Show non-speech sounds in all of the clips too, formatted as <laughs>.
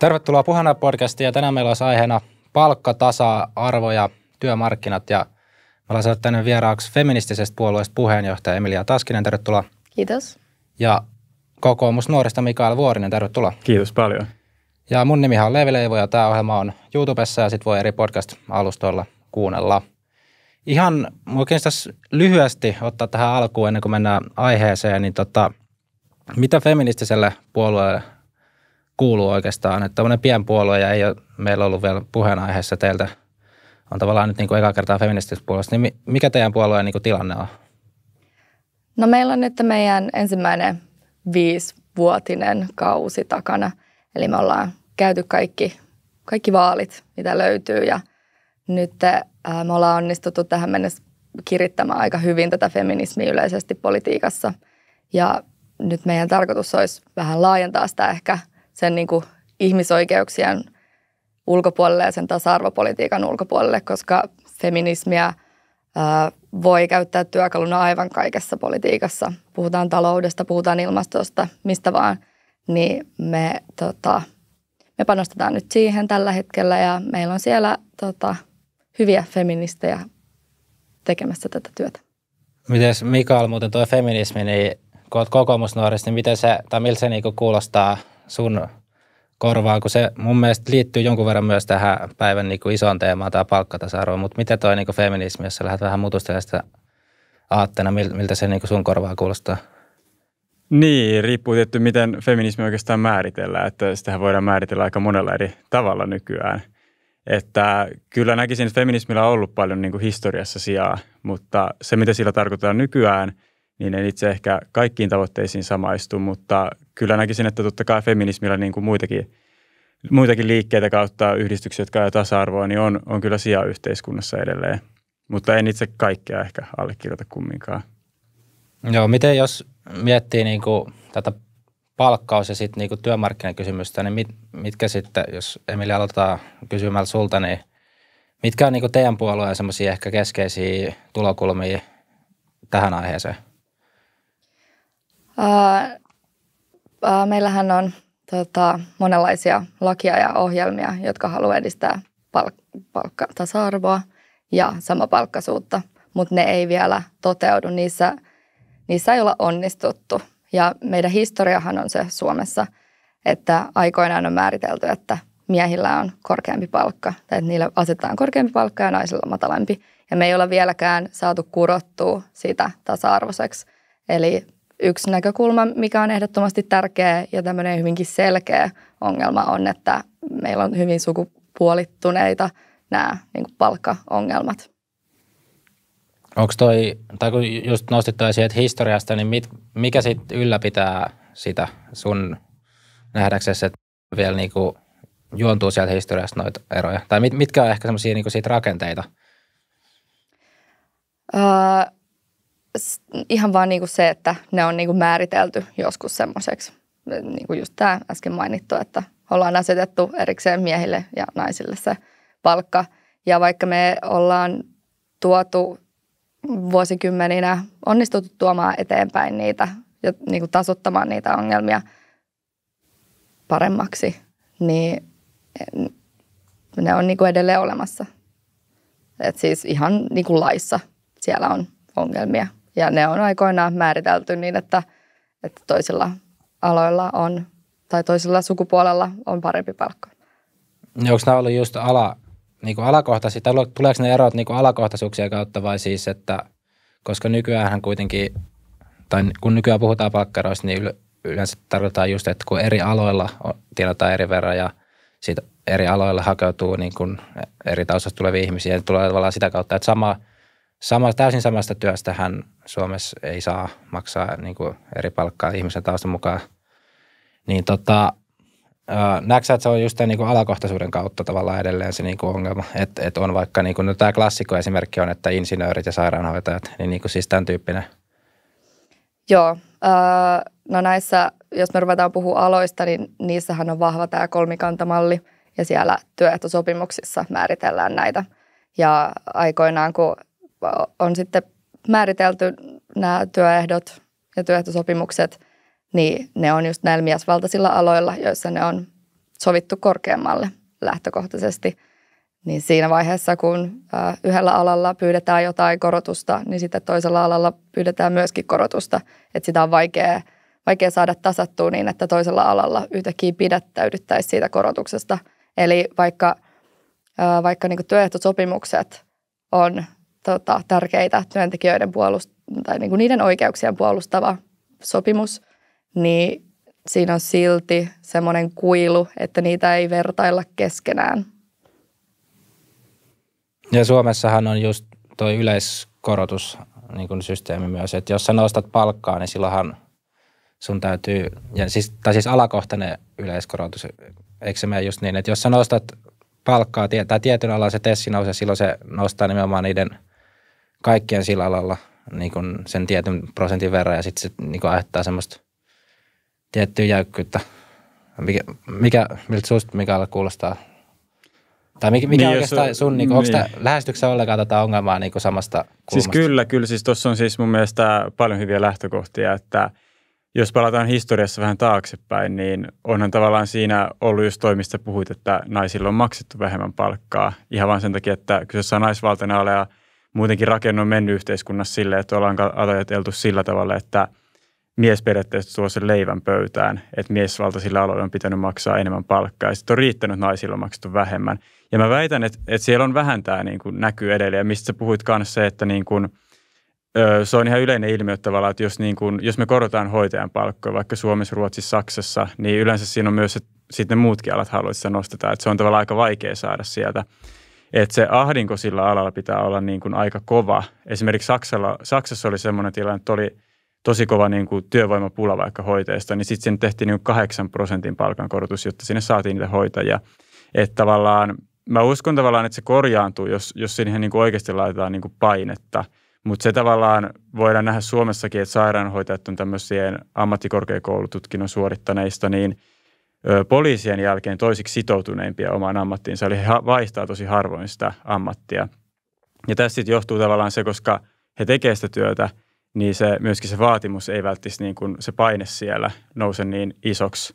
Tervetuloa Puhana podcastiin ja tänään meillä on aiheena tasa arvo ja työmarkkinat ja me ollaan saanut tänne vieraaksi feministisestä puolueesta puheenjohtaja Emilia Taskinen, tervetuloa. Kiitos. Ja kokoomus nuorista Mikael Vuorinen, tervetuloa. Kiitos paljon. Ja mun nimi on Leevi Leivo ja tämä ohjelma on YouTubessa ja sit voi eri podcast-alustoilla kuunnella. Ihan oikein tässä lyhyesti ottaa tähän alkuun ennen kuin mennään aiheeseen, niin tota, mitä feministiselle puolueelle kuuluu oikeastaan. Että tämmöinen pienpuolue ja ei ole meillä ollut vielä puheenaiheessa teiltä, on tavallaan nyt niin kuin eka kertaa feministisestä niin mikä teidän puolueen niin kuin tilanne on? No meillä on nyt meidän ensimmäinen viisivuotinen kausi takana. Eli me ollaan käyty kaikki, kaikki vaalit, mitä löytyy ja nyt äh, me ollaan onnistuttu tähän mennessä kirittämään aika hyvin tätä feminismiä yleisesti politiikassa. Ja nyt meidän tarkoitus olisi vähän laajentaa sitä ehkä – sen niin kuin ihmisoikeuksien ulkopuolelle ja sen tasa-arvopolitiikan ulkopuolelle, koska feminismiä ää, voi käyttää työkaluna aivan kaikessa politiikassa. Puhutaan taloudesta, puhutaan ilmastosta, mistä vaan, niin me, tota, me panostetaan nyt siihen tällä hetkellä ja meillä on siellä tota, hyviä feministejä tekemässä tätä työtä. Miten Mikael, muuten tuo feminismi, niin kun olet kokoomusnuorista, niin miten se, tai miltä se niinku kuulostaa sun korvaan, kun se mun mielestä liittyy jonkun verran myös tähän päivän niin kuin isoon teemaan, tämä palkkatasa-arvo, mutta mitä toi niin kuin feminismi, jos sä lähdet vähän mutustelemaan sitä aatteena, miltä se niin kuin sun korvaa kuulostaa? Niin, riippuu tietty, miten feminismi oikeastaan määritellään, että sitähän voidaan määritellä aika monella eri tavalla nykyään. Että kyllä näkisin, että feminismillä on ollut paljon niin kuin historiassa sijaa, mutta se, mitä sillä tarkoitetaan nykyään – niin en itse ehkä kaikkiin tavoitteisiin samaistu, mutta kyllä näkisin, että totta kai feminismillä niin kuin muitakin, muitakin liikkeitä kautta yhdistyksiä, jotka ajavat tasa-arvoa, niin on, on kyllä sijaa yhteiskunnassa edelleen. Mutta en itse kaikkea ehkä allekirjoita kumminkaan. Joo, miten jos miettii niin kuin tätä palkkaus- ja sitten niin työmarkkinakysymystä, niin mit, mitkä sitten, jos Emilia aloittaa kysymällä sulta, niin mitkä on niin kuin teidän puolueen semmoisia ehkä keskeisiä tulokulmia tähän aiheeseen? Ää, ää, meillähän on tota, monenlaisia lakia ja ohjelmia, jotka haluaa edistää palk- palkkatasa-arvoa ja samapalkkaisuutta, mutta ne ei vielä toteudu. Niissä, niissä ei olla onnistuttu. Ja meidän historiahan on se Suomessa, että aikoinaan on määritelty, että miehillä on korkeampi palkka, tai että niillä asetetaan korkeampi palkka ja naisilla matalampi. Ja me ei olla vieläkään saatu kurottua sitä tasa-arvoiseksi. Eli yksi näkökulma, mikä on ehdottomasti tärkeä ja tämmöinen hyvinkin selkeä ongelma on, että meillä on hyvin sukupuolittuneita nämä niin kuin palkkaongelmat. Onko toi, tai kun just nostit toi sieltä historiasta, niin mit, mikä sitten ylläpitää sitä sun nähdäksesi, että vielä niin kuin juontuu sieltä historiasta noita eroja? Tai mit, mitkä on ehkä semmoisia niin siitä rakenteita? Öö, ihan vaan niinku se, että ne on niinku määritelty joskus semmoiseksi. Niinku just tämä äsken mainittu, että ollaan asetettu erikseen miehille ja naisille se palkka. Ja vaikka me ollaan tuotu vuosikymmeninä onnistuttu tuomaan eteenpäin niitä ja niin kuin tasottamaan niitä ongelmia paremmaksi, niin ne on niin kuin edelleen olemassa. Et siis ihan niin kuin laissa siellä on ongelmia ja ne on aikoinaan määritelty niin, että, että toisilla aloilla on tai toisella sukupuolella on parempi palkka. Niin Onko nämä ollut just ala, niin kuin alakohtaisia, tai tuleeko ne erot niin kuin alakohtaisuuksien kautta vai siis, että koska nykyään kuitenkin, tai kun nykyään puhutaan palkkaroista, niin yleensä tarkoitetaan just, että kun eri aloilla tiedotaan eri verran ja siitä eri aloilla hakeutuu niin kuin eri taustasta tulevia ihmisiä, niin tulee tavallaan sitä kautta, että sama – Sama, täysin samasta työstä hän Suomessa ei saa maksaa niin kuin eri palkkaa ihmisen taustan mukaan. Niin tota, näetkö että se on just tämän niin kuin alakohtaisuuden kautta tavallaan edelleen se niin kuin ongelma, että et on vaikka, niin kuin, no tämä klassikko esimerkki on, että insinöörit ja sairaanhoitajat, niin, niin kuin siis tämän tyyppinen. Joo, öö, no näissä, jos me ruvetaan puhua aloista, niin niissähän on vahva tämä kolmikantamalli ja siellä työehtosopimuksissa määritellään näitä. Ja aikoinaan, kun on sitten määritelty nämä työehdot ja työehtosopimukset, niin ne on just näillä miesvaltaisilla aloilla, joissa ne on sovittu korkeammalle lähtökohtaisesti. Niin siinä vaiheessa, kun yhdellä alalla pyydetään jotain korotusta, niin sitten toisella alalla pyydetään myöskin korotusta. Että sitä on vaikea, vaikea saada tasattua niin, että toisella alalla yhtäkkiä pidättäydyttäisiin siitä korotuksesta. Eli vaikka, vaikka niin työehtosopimukset on tota, tärkeitä työntekijöiden puolust- tai niin kuin niiden oikeuksien puolustava sopimus, niin siinä on silti semmoinen kuilu, että niitä ei vertailla keskenään. Ja Suomessahan on just tuo yleiskorotus niin kuin systeemi myös, että jos sä nostat palkkaa, niin silloinhan sun täytyy, ja siis, tai siis alakohtainen yleiskorotus, eikö se mene just niin, että jos sä nostat palkkaa tai tietyn alan se tessi nousee, silloin se nostaa nimenomaan niiden – kaikkien sillä alalla niin kuin sen tietyn prosentin verran ja sitten se niin kuin aiheuttaa semmoista tiettyä jäykkyyttä. Mikä, mikä miltä susta Mikael kuulostaa? Tai mikä, mikä niin, oikeastaan jos, sun, niin kuin, niin. onko lähestyksessä ollenkaan tätä ongelmaa niin kuin samasta siis kulmasta? Siis kyllä, kyllä. Siis tuossa on siis mun mielestä paljon hyviä lähtökohtia, että jos palataan historiassa vähän taaksepäin, niin onhan tavallaan siinä ollut just toimista puhuit, että naisilla on maksettu vähemmän palkkaa ihan vain sen takia, että kyseessä on naisvaltainen ala ja – muutenkin rakenne on mennyt yhteiskunnassa silleen, että ollaan ajateltu sillä tavalla, että mies periaatteessa tuo sen leivän pöytään, että miesvaltaisilla aloilla on pitänyt maksaa enemmän palkkaa ja sitten on riittänyt naisilla maksettu vähemmän. Ja mä väitän, että, että siellä on vähän tämä niin kuin näkyy edelleen, ja mistä sä puhuit kanssa se, että niin kuin, se on ihan yleinen ilmiö tavallaan, että jos, niin kuin, jos me korotaan hoitajan palkkoja vaikka Suomessa, Ruotsissa, Saksassa, niin yleensä siinä on myös, että sitten muutkin alat haluaisivat nostetaan. Että se on tavallaan aika vaikea saada sieltä että se ahdinko sillä alalla pitää olla niin kuin aika kova. Esimerkiksi Saksalla, Saksassa oli semmoinen tilanne, että oli tosi kova niin kuin työvoimapula vaikka hoitajista, niin sitten sinne tehtiin niin 8 prosentin palkankorotus, jotta sinne saatiin niitä hoitajia. Että tavallaan, mä uskon tavallaan, että se korjaantuu, jos, jos siihen niin kuin oikeasti laitetaan niin kuin painetta. Mutta se tavallaan voidaan nähdä Suomessakin, että sairaanhoitajat on tämmöisiä ammattikorkeakoulututkinnon suorittaneista, niin – poliisien jälkeen toisiksi sitoutuneimpia omaan ammattiinsa, eli he vaihtaa tosi harvoin sitä ammattia. Ja tässä sitten johtuu tavallaan se, koska he tekevät sitä työtä, niin se, myöskin se vaatimus ei välttämättä niin kuin se paine siellä nouse niin isoksi.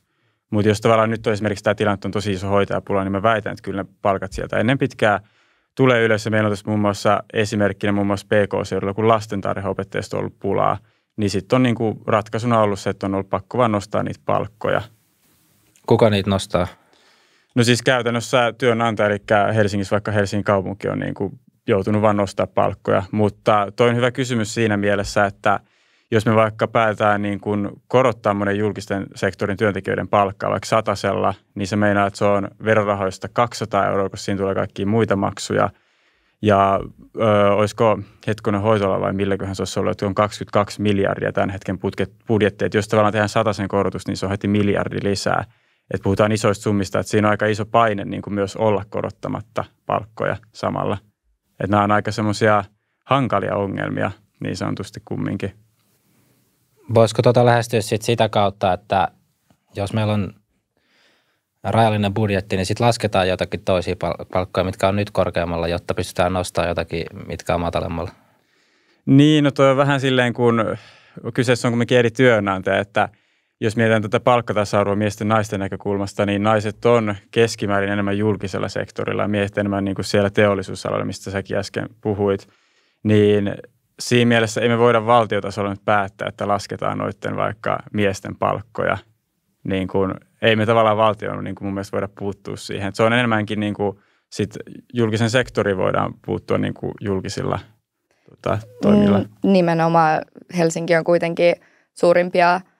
Mutta jos tavallaan nyt on esimerkiksi tämä tilanne on tosi iso hoitajapula, niin mä väitän, että kyllä ne palkat sieltä ennen pitkää tulee ylös. Meillä on tässä muun muassa esimerkkinä muun muassa PK-seudulla, kun lastentarhaopettajista on ollut pulaa, niin sitten on niin kuin ratkaisuna ollut se, että on ollut pakko vain nostaa niitä palkkoja – Kuka niitä nostaa? No siis käytännössä työnantaja, eli Helsingissä vaikka Helsingin kaupunki on niin kuin joutunut vaan nostaa palkkoja. Mutta toi on hyvä kysymys siinä mielessä, että jos me vaikka päätään niin kuin korottaa monen julkisten sektorin työntekijöiden palkkaa vaikka satasella, niin se meinaa, että se on verorahoista 200 euroa, koska siinä tulee kaikkia muita maksuja. Ja ö, olisiko hetkonen hoitola vai milläköhän se olisi ollut, että on 22 miljardia tämän hetken budjetti. Että jos tavallaan tehdään sen korotus, niin se on heti miljardi lisää – että puhutaan isoista summista, että siinä on aika iso paine niin kuin myös olla korottamatta palkkoja samalla. Että nämä on aika semmoisia hankalia ongelmia niin sanotusti kumminkin. Voisiko tuota lähestyä sit sitä kautta, että jos meillä on rajallinen budjetti, niin sitten lasketaan jotakin toisia palkkoja, mitkä on nyt korkeammalla, jotta pystytään nostamaan jotakin, mitkä on matalemmalla? Niin, no toi on vähän silleen, kun kyseessä on kuitenkin eri työnantaja, että – jos mietitään tätä palkkatasa-arvoa miesten naisten näkökulmasta, niin naiset on keskimäärin enemmän julkisella sektorilla ja miehet enemmän niin kuin siellä teollisuusalalla, mistä säkin äsken puhuit. Niin siinä mielessä emme voida valtiotasolla nyt päättää, että lasketaan noiden vaikka miesten palkkoja. Niin kuin, ei me tavallaan valtion niin kuin mun mielestä voida puuttua siihen. se on enemmänkin niin kuin, sit julkisen sektorin voidaan puuttua niin kuin julkisilla tota, toimilla. Mm, nimenomaan Helsinki on kuitenkin suurimpia –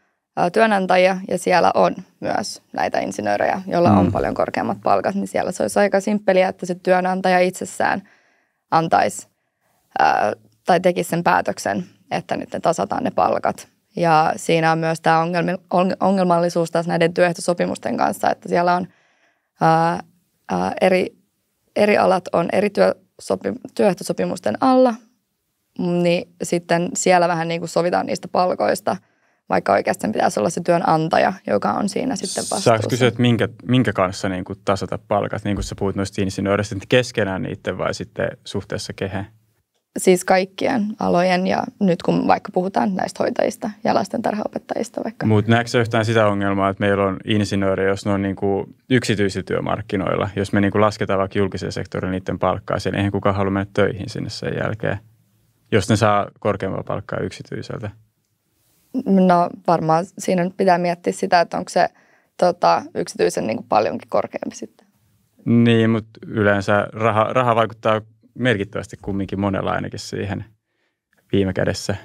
työnantajia ja siellä on myös näitä insinöörejä, joilla mm. on paljon korkeammat palkat, niin siellä se olisi aika simppeliä, että se työnantaja itsessään antaisi ää, tai tekisi sen päätöksen, että nyt ne tasataan ne palkat. Ja siinä on myös tämä ongelmallisuus taas näiden työehtosopimusten kanssa, että siellä on ää, ää, eri, eri alat on eri työsopi, työehtosopimusten alla, niin sitten siellä vähän niin kuin sovitaan niistä palkoista – vaikka oikeasti sen pitäisi olla se työnantaja, joka on siinä sitten vastuussa. Saanko kysyä, että minkä, minkä kanssa niin kuin tasata palkat, niin kuin sä puhut noista insinööristä, keskenään niiden vai sitten suhteessa kehen? Siis kaikkien alojen ja nyt kun vaikka puhutaan näistä hoitajista ja lastentarhaopettajista vaikka. Mutta näetkö yhtään sitä ongelmaa, että meillä on insinööri, jos ne on niin kuin yksityisillä työmarkkinoilla, jos me niin kuin lasketaan vaikka julkisen sektorin niiden palkkaa, niin eihän kukaan halua mennä töihin sinne sen jälkeen, jos ne saa korkeampaa palkkaa yksityiseltä. No varmaan siinä nyt pitää miettiä sitä, että onko se tota, yksityisen niin kuin paljonkin korkeampi sitten. Niin, mutta yleensä raha, raha vaikuttaa merkittävästi kumminkin monella ainakin siihen viime kädessä.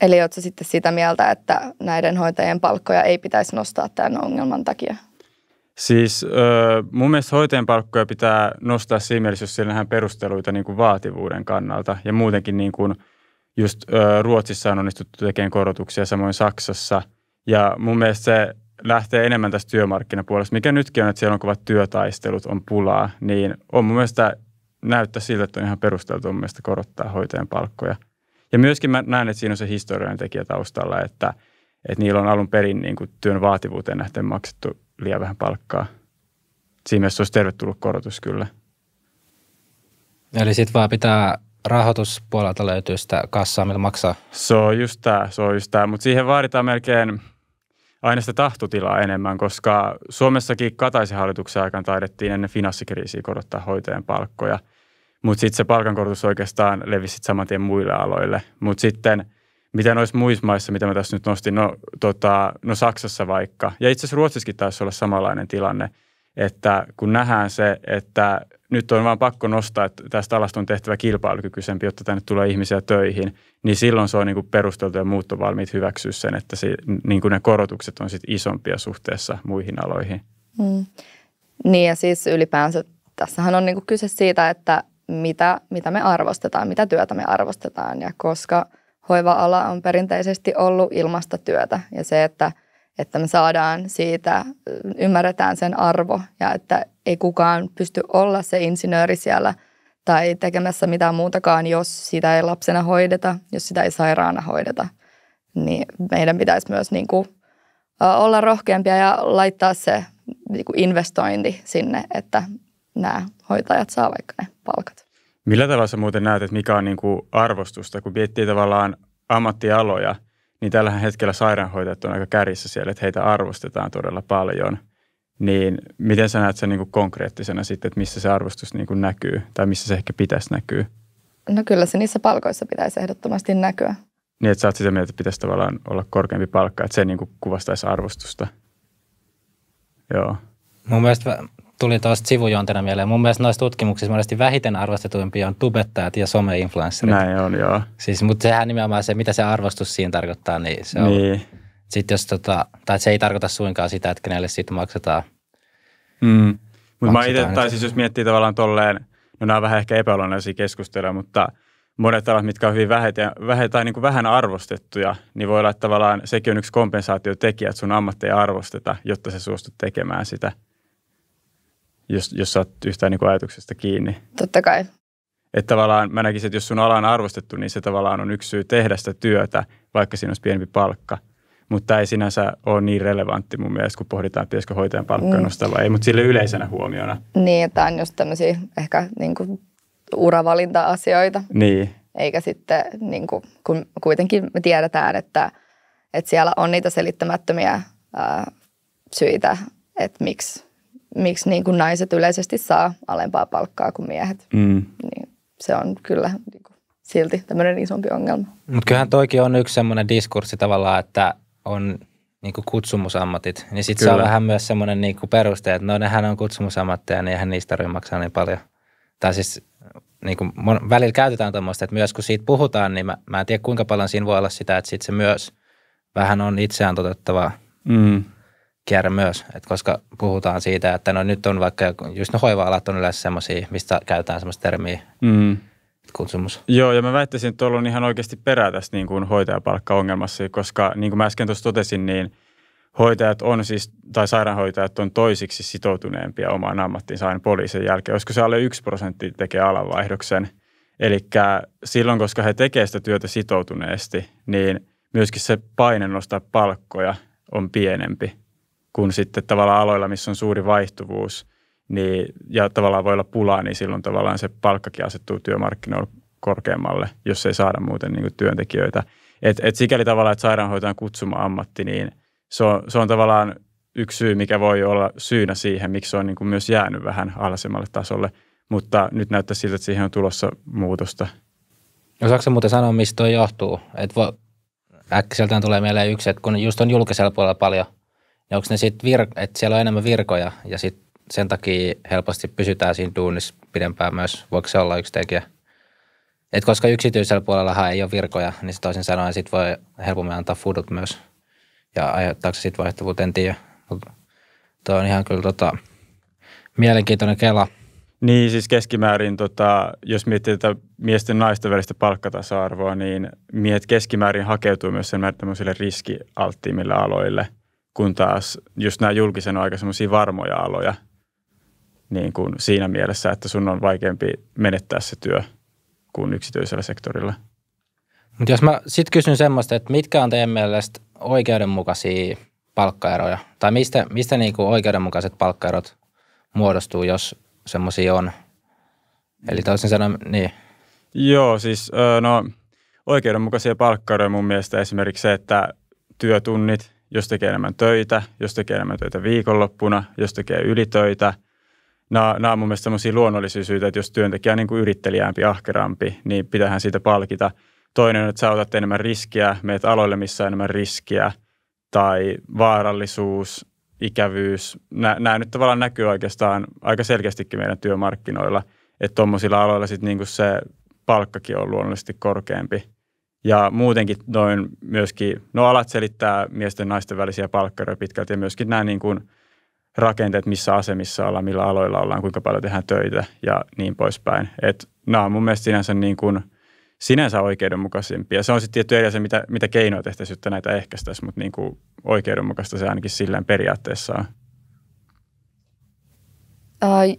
Eli oletko sitten sitä mieltä, että näiden hoitajien palkkoja ei pitäisi nostaa tämän ongelman takia? Siis mun mielestä hoitajien palkkoja pitää nostaa siinä mielessä, jos siellä nähdään perusteluita niin kuin vaativuuden kannalta ja muutenkin niin kuin – just Ruotsissa on onnistuttu tekemään korotuksia, samoin Saksassa. Ja mun mielestä se lähtee enemmän tästä työmarkkinapuolesta, mikä nytkin on, että siellä on kovat työtaistelut, on pulaa, niin on mun mielestä näyttää siltä, että on ihan perusteltu mun mielestä korottaa hoitajan palkkoja. Ja myöskin mä näen, että siinä on se historiallinen tekijä taustalla, että, että niillä on alun perin niin kuin työn vaativuuteen nähten maksettu liian vähän palkkaa. Siinä mielessä olisi tervetullut korotus kyllä. Eli sitten vaan pitää rahoituspuolelta löytyy sitä kassaa, millä maksaa? Se on just tämä, se on just Mutta siihen vaaditaan melkein aina sitä tahtotilaa enemmän, koska Suomessakin Kataisen hallituksen aikana taidettiin ennen finanssikriisiä korottaa hoitajan palkkoja. Mutta sitten se palkankorotus oikeastaan levisi saman tien muille aloille. Mutta sitten mitä noissa muissa maissa, mitä mä tässä nyt nostin, no, tota, no Saksassa vaikka, ja itse asiassa Ruotsissakin taisi olla samanlainen tilanne, että kun nähdään se, että nyt on vaan pakko nostaa, että tästä alasta on tehtävä kilpailukykyisempi, jotta tänne tulee ihmisiä töihin, niin silloin se on niin kuin perusteltu ja valmiit hyväksyä sen, että se, niin kuin ne korotukset on sitten isompia suhteessa muihin aloihin. Mm. Niin ja siis ylipäänsä tässähän on niin kuin kyse siitä, että mitä, mitä me arvostetaan, mitä työtä me arvostetaan ja koska hoiva-ala on perinteisesti ollut ilmasta työtä ja se, että, että me saadaan siitä, ymmärretään sen arvo ja että ei kukaan pysty olla se insinööri siellä tai tekemässä mitään muutakaan, jos sitä ei lapsena hoideta, jos sitä ei sairaana hoideta. Niin meidän pitäisi myös niin kuin olla rohkeampia ja laittaa se niin kuin investointi sinne, että nämä hoitajat saa vaikka ne palkat. Millä tavalla sä muuten näet, että mikä on niin kuin arvostusta, kun miettii tavallaan ammattialoja, niin tällä hetkellä sairaanhoitajat on aika kärjissä siellä, että heitä arvostetaan todella paljon – niin miten sä näet sen niin kuin konkreettisena sitten, että missä se arvostus niin kuin näkyy tai missä se ehkä pitäisi näkyä? No kyllä se niissä palkoissa pitäisi ehdottomasti näkyä. Niin, että sä oot sitä mieltä, että pitäisi tavallaan olla korkeampi palkka, että se niin kuin kuvastaisi arvostusta. Joo. Mun mielestä tuli tuosta sivujontena mieleen. Mun mielestä noissa tutkimuksissa monesti vähiten arvostetuimpia on tubettajat ja someinfluencerit. Näin on, joo. Siis, mutta sehän nimenomaan se, mitä se arvostus siinä tarkoittaa, niin se on... Niin sitten jos tota, tai se ei tarkoita suinkaan sitä, että kenelle siitä maksetaan. Mm. Mutta mä itse, tai siis jos miettii tavallaan tolleen, no nämä on vähän ehkä epäolennaisia keskusteluja, mutta monet alat, mitkä on hyvin vähet, vähet tai niin kuin vähän arvostettuja, niin voi olla että tavallaan sekin on yksi kompensaatiotekijä, että sun ammattia arvosteta, jotta se suostut tekemään sitä, jos, jos sä oot yhtään niin kuin ajatuksesta kiinni. Totta kai. Että tavallaan mä näkisin, että jos sun ala on arvostettu, niin se tavallaan on yksi syy tehdä sitä työtä, vaikka siinä olisi pienempi palkka – mutta ei sinänsä ole niin relevantti mun mielestä, kun pohditaan, että pitäisikö hoitajan palkkaa mm. nostaa vai ei, mutta sille yleisenä huomiona. Niin, tämä on just tämmöisiä ehkä niin kuin uravalinta-asioita. Niin. Eikä sitten, niin kuin, kun kuitenkin me tiedetään, että, että siellä on niitä selittämättömiä ää, syitä, että miksi, miksi niin kuin naiset yleisesti saa alempaa palkkaa kuin miehet. Mm. Niin se on kyllä niin kuin, silti tämmöinen isompi ongelma. Mutta kyllähän toikin on yksi semmoinen diskurssi tavallaan, että on niin kuin kutsumusammatit, niin sitten se on vähän myös semmoinen niin peruste, että no nehän on kutsumusammatteja, niin eihän niistä tarvitse maksaa niin paljon. Tai siis niin kuin, mon, välillä käytetään tuommoista, että myös kun siitä puhutaan, niin mä, mä en tiedä kuinka paljon siinä voi olla sitä, että sit se myös vähän on itseään toteuttavaa mm. kierre myös. Et koska puhutaan siitä, että no nyt on vaikka, just no hoiva-alat on yleensä semmoisia, mistä käytetään semmoista termiä. Mm kutsumus. Joo, ja mä väittäisin, että tuolla on ihan oikeasti perää tässä niin kuin hoitajapalkkaongelmassa, koska niin kuin mä äsken tuossa totesin, niin hoitajat on siis, tai sairaanhoitajat on toisiksi sitoutuneempia omaan ammattiinsa aina poliisin jälkeen. Olisiko se alle 1 prosentti tekee alanvaihdoksen? Eli silloin, koska he tekevät sitä työtä sitoutuneesti, niin myöskin se paine nostaa palkkoja on pienempi kuin sitten tavallaan aloilla, missä on suuri vaihtuvuus – niin, ja tavallaan voi olla pulaa, niin silloin tavallaan se palkkakin asettuu työmarkkinoilla korkeammalle, jos ei saada muuten niin työntekijöitä. Et, et sikäli tavallaan, että sairaanhoitajan kutsuma ammatti, niin se on, se on tavallaan yksi syy, mikä voi olla syynä siihen, miksi se on niin kuin myös jäänyt vähän alasemmalle tasolle. Mutta nyt näyttää siltä, että siihen on tulossa muutosta. Osaatko no muuten sanoa, mistä toi johtuu? Et vo, äkkiseltään tulee mieleen yksi, että kun just on julkisella puolella paljon, niin onko ne sitten, vir- että siellä on enemmän virkoja ja sitten sen takia helposti pysytään siinä duunissa pidempään myös. Voiko se olla yksi tekijä? Et koska yksityisellä puolella ei ole virkoja, niin se toisin sanoen sit voi helpommin antaa fudut myös. Ja aiheuttaako se sitten vaihtuvuutta, en tiedä. Mutta tuo on ihan kyllä tota, mielenkiintoinen kela. Niin, siis keskimäärin, tota, jos miettii tätä miesten ja naisten välistä palkkatasa-arvoa, niin miehet keskimäärin hakeutuu myös sen määrin riskialttiimille aloille, kun taas just nämä julkisen on aika semmoisia varmoja aloja, niin kuin siinä mielessä, että sun on vaikeampi menettää se työ kuin yksityisellä sektorilla. Mutta jos mä sitten kysyn semmoista, että mitkä on teidän mielestä oikeudenmukaisia palkkaeroja? Tai mistä, mistä niinku oikeudenmukaiset palkkaerot muodostuu, jos semmoisia on? Eli toisin sanoen, niin. Joo, siis no oikeudenmukaisia palkkaeroja mun mielestä esimerkiksi se, että työtunnit, jos tekee enemmän töitä, jos tekee enemmän töitä viikonloppuna, jos tekee ylitöitä – nämä, nämä on mun mielestä sellaisia luonnollisia syitä, että jos työntekijä on niin kuin yrittelijämpi, ahkerampi, niin pitähän siitä palkita. Toinen on, että sä otat enemmän riskiä, meet aloille, missä on enemmän riskiä, tai vaarallisuus, ikävyys. Nämä nyt tavallaan näkyy oikeastaan aika selkeästikin meidän työmarkkinoilla, että tuommoisilla aloilla sitten niin kuin se palkkakin on luonnollisesti korkeampi. Ja muutenkin noin myöskin, no alat selittää miesten ja naisten välisiä palkkaroja pitkälti ja myöskin nämä niin kuin – rakenteet, missä asemissa ollaan, millä aloilla ollaan, kuinka paljon tehdään töitä ja niin poispäin. Et nämä on mun mielestä sinänsä, niin kuin, sinänsä oikeudenmukaisimpia. Se on sitten tietty eri asia, mitä, mitä keinoja tehtäisiin, jotta näitä ehkäistäisiin, mutta niin kuin oikeudenmukaista se ainakin sillään periaatteessa on. Äh,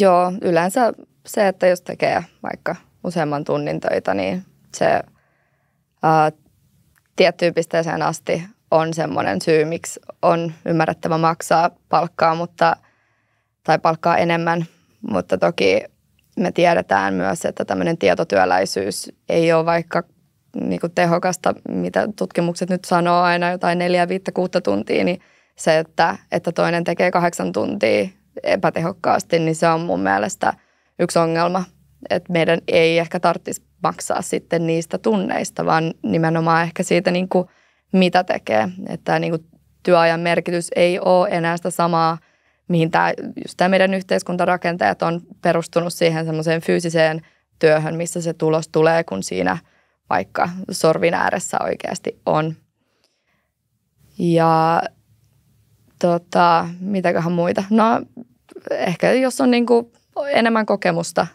joo, yleensä se, että jos tekee vaikka useamman tunnin töitä, niin se äh, tiettyyn pisteeseen asti on semmoinen syy, miksi on ymmärrettävä maksaa palkkaa mutta, tai palkkaa enemmän, mutta toki me tiedetään myös, että tämmöinen tietotyöläisyys ei ole vaikka niin kuin tehokasta, mitä tutkimukset nyt sanoo aina jotain neljä, viittä, kuutta tuntia, niin se, että, että toinen tekee kahdeksan tuntia epätehokkaasti, niin se on mun mielestä yksi ongelma. että meidän ei ehkä tarvitsisi maksaa sitten niistä tunneista, vaan nimenomaan ehkä siitä niin kuin – mitä tekee. Että niin kuin työajan merkitys ei ole enää sitä samaa, mihin tämä, just tämä meidän yhteiskuntarakenteet on perustunut siihen semmoiseen fyysiseen työhön, missä se tulos tulee, kun siinä vaikka sorvin ääressä oikeasti on. Ja tota, mitäköhän muita? No ehkä jos on niin kuin enemmän kokemusta,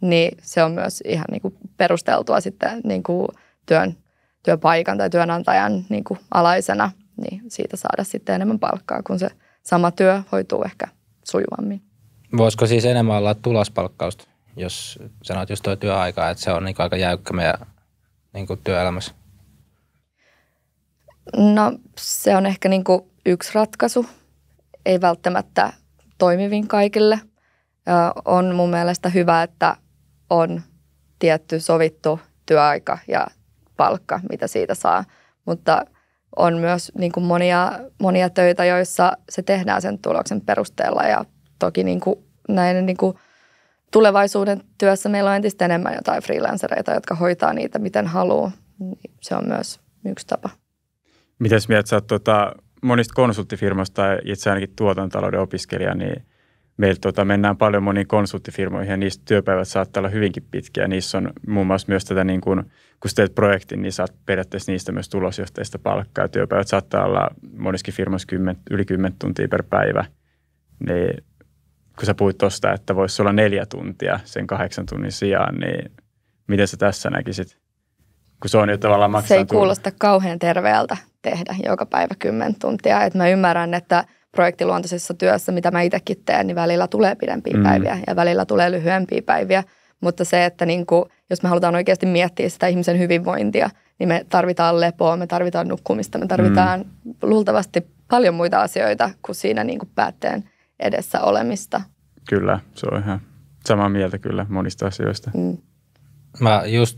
niin se on myös ihan niin kuin perusteltua sitten niin kuin työn työpaikan tai työnantajan niin kuin alaisena, niin siitä saada sitten enemmän palkkaa, kun se sama työ hoituu ehkä sujuvammin. Voisiko siis enemmän olla tulospalkkausta, jos sanoit just tuo työaika, että se on niin aika jäykkä meidän niin kuin työelämässä? No se on ehkä niin kuin yksi ratkaisu. Ei välttämättä toimivin kaikille. On mun mielestä hyvä, että on tietty sovittu työaika ja palkka, mitä siitä saa, mutta on myös niin kuin monia, monia töitä, joissa se tehdään sen tuloksen perusteella ja toki niin kuin näiden niin kuin tulevaisuuden työssä meillä on entistä enemmän jotain freelancereita, jotka hoitaa niitä miten haluaa. Niin se on myös yksi tapa. Miten mieltä sä tuota, monista konsulttifirmoista tai itse ainakin tuotantotalouden opiskelija, niin – meillä tota, mennään paljon moniin konsulttifirmoihin ja niistä työpäivät saattaa olla hyvinkin pitkiä. Niissä on muun muassa myös tätä, niin kun, kun teet projektin, niin saat periaatteessa niistä myös tulosjohteista palkkaa. Työpäivät saattaa olla monissakin firmoissa 10, yli 10 tuntia per päivä. Niin kun sä puhuit tuosta, että voisi olla neljä tuntia sen kahdeksan tunnin sijaan, niin miten sä tässä näkisit? Kun se on jo tavallaan maksaa Se ei kuulosta kauhean terveeltä tehdä joka päivä 10 tuntia. Et mä ymmärrän, että projektiluontoisessa työssä, mitä mä itsekin teen, niin välillä tulee pidempiä mm. päiviä ja välillä tulee lyhyempiä päiviä. Mutta se, että niin kuin, jos me halutaan oikeasti miettiä sitä ihmisen hyvinvointia, niin me tarvitaan lepoa, me tarvitaan nukkumista, me tarvitaan mm. luultavasti paljon muita asioita kuin siinä niin kuin päätteen edessä olemista. Kyllä, se on ihan samaa mieltä kyllä monista asioista. Mm. Mä just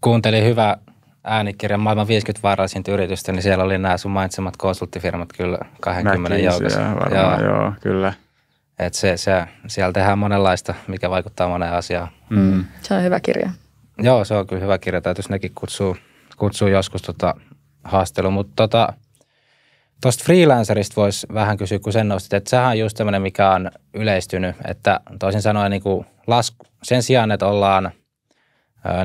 kuuntelin hyvä äänikirjan maailman 50 vaarallisinta yritystä, niin siellä oli nämä sun mainitsemat konsulttifirmat kyllä 20 joukossa. joo. joo, kyllä. Et se, se, siellä tehdään monenlaista, mikä vaikuttaa moneen asiaan. Mm. Se on hyvä kirja. Joo, se on kyllä hyvä kirja. Täytyisi nekin kutsua, kutsua joskus tota haastelu. Mutta tota, tuosta freelancerista voisi vähän kysyä, kun sen nostit, että sehän on just tämmöinen, mikä on yleistynyt. Että toisin sanoen niin lasku, sen sijaan, että ollaan –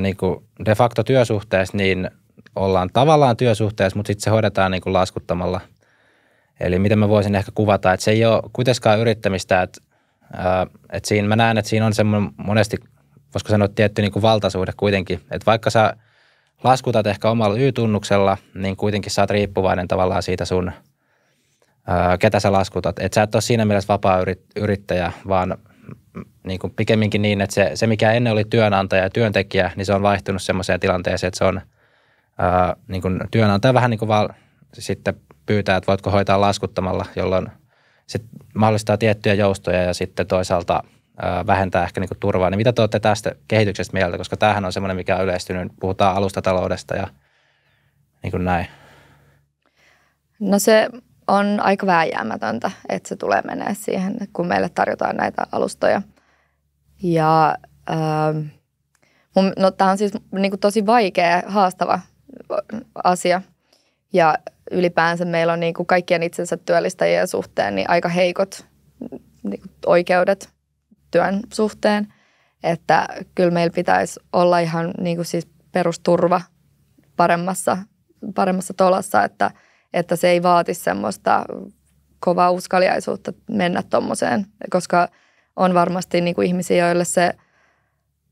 niin kuin de facto työsuhteessa, niin ollaan tavallaan työsuhteessa, mutta sitten se hoidetaan niin kuin laskuttamalla. Eli miten mä voisin ehkä kuvata, että se ei ole kuitenkaan yrittämistä, että, ää, että siinä mä näen, että siinä on semmoinen monesti, voisiko sanoa tietty niin kuin valtasuhde kuitenkin, että vaikka sä laskutat ehkä omalla Y-tunnuksella, niin kuitenkin sä oot riippuvainen tavallaan siitä sun – ketä sä laskutat. Et sä et ole siinä mielessä vapaa yrittäjä, vaan niin kuin pikemminkin niin, että se, se, mikä ennen oli työnantaja ja työntekijä, niin se on vaihtunut sellaiseen tilanteeseen, että se on ää, niin kuin työnantaja vähän niin kuin vaan sitten pyytää, että voitko hoitaa laskuttamalla, jolloin se mahdollistaa tiettyjä joustoja ja sitten toisaalta ää, vähentää ehkä niin kuin turvaa. Niin mitä te olette tästä kehityksestä mieltä, koska tämähän on semmoinen, mikä on yleistynyt, puhutaan alustataloudesta ja niin kuin näin. No se on aika vääjäämätöntä, että se tulee menee siihen, kun meille tarjotaan näitä alustoja. Ja ähm, no, tämä on siis niin kuin tosi vaikea, haastava asia. Ja ylipäänsä meillä on niin kuin kaikkien itsensä työllistäjien suhteen niin aika heikot niin kuin oikeudet työn suhteen. Että kyllä meillä pitäisi olla ihan niin kuin siis perusturva paremmassa, paremmassa tolassa, että – että se ei vaati semmoista kovaa uskaliaisuutta mennä tuommoiseen, koska on varmasti niin kuin ihmisiä, joille se,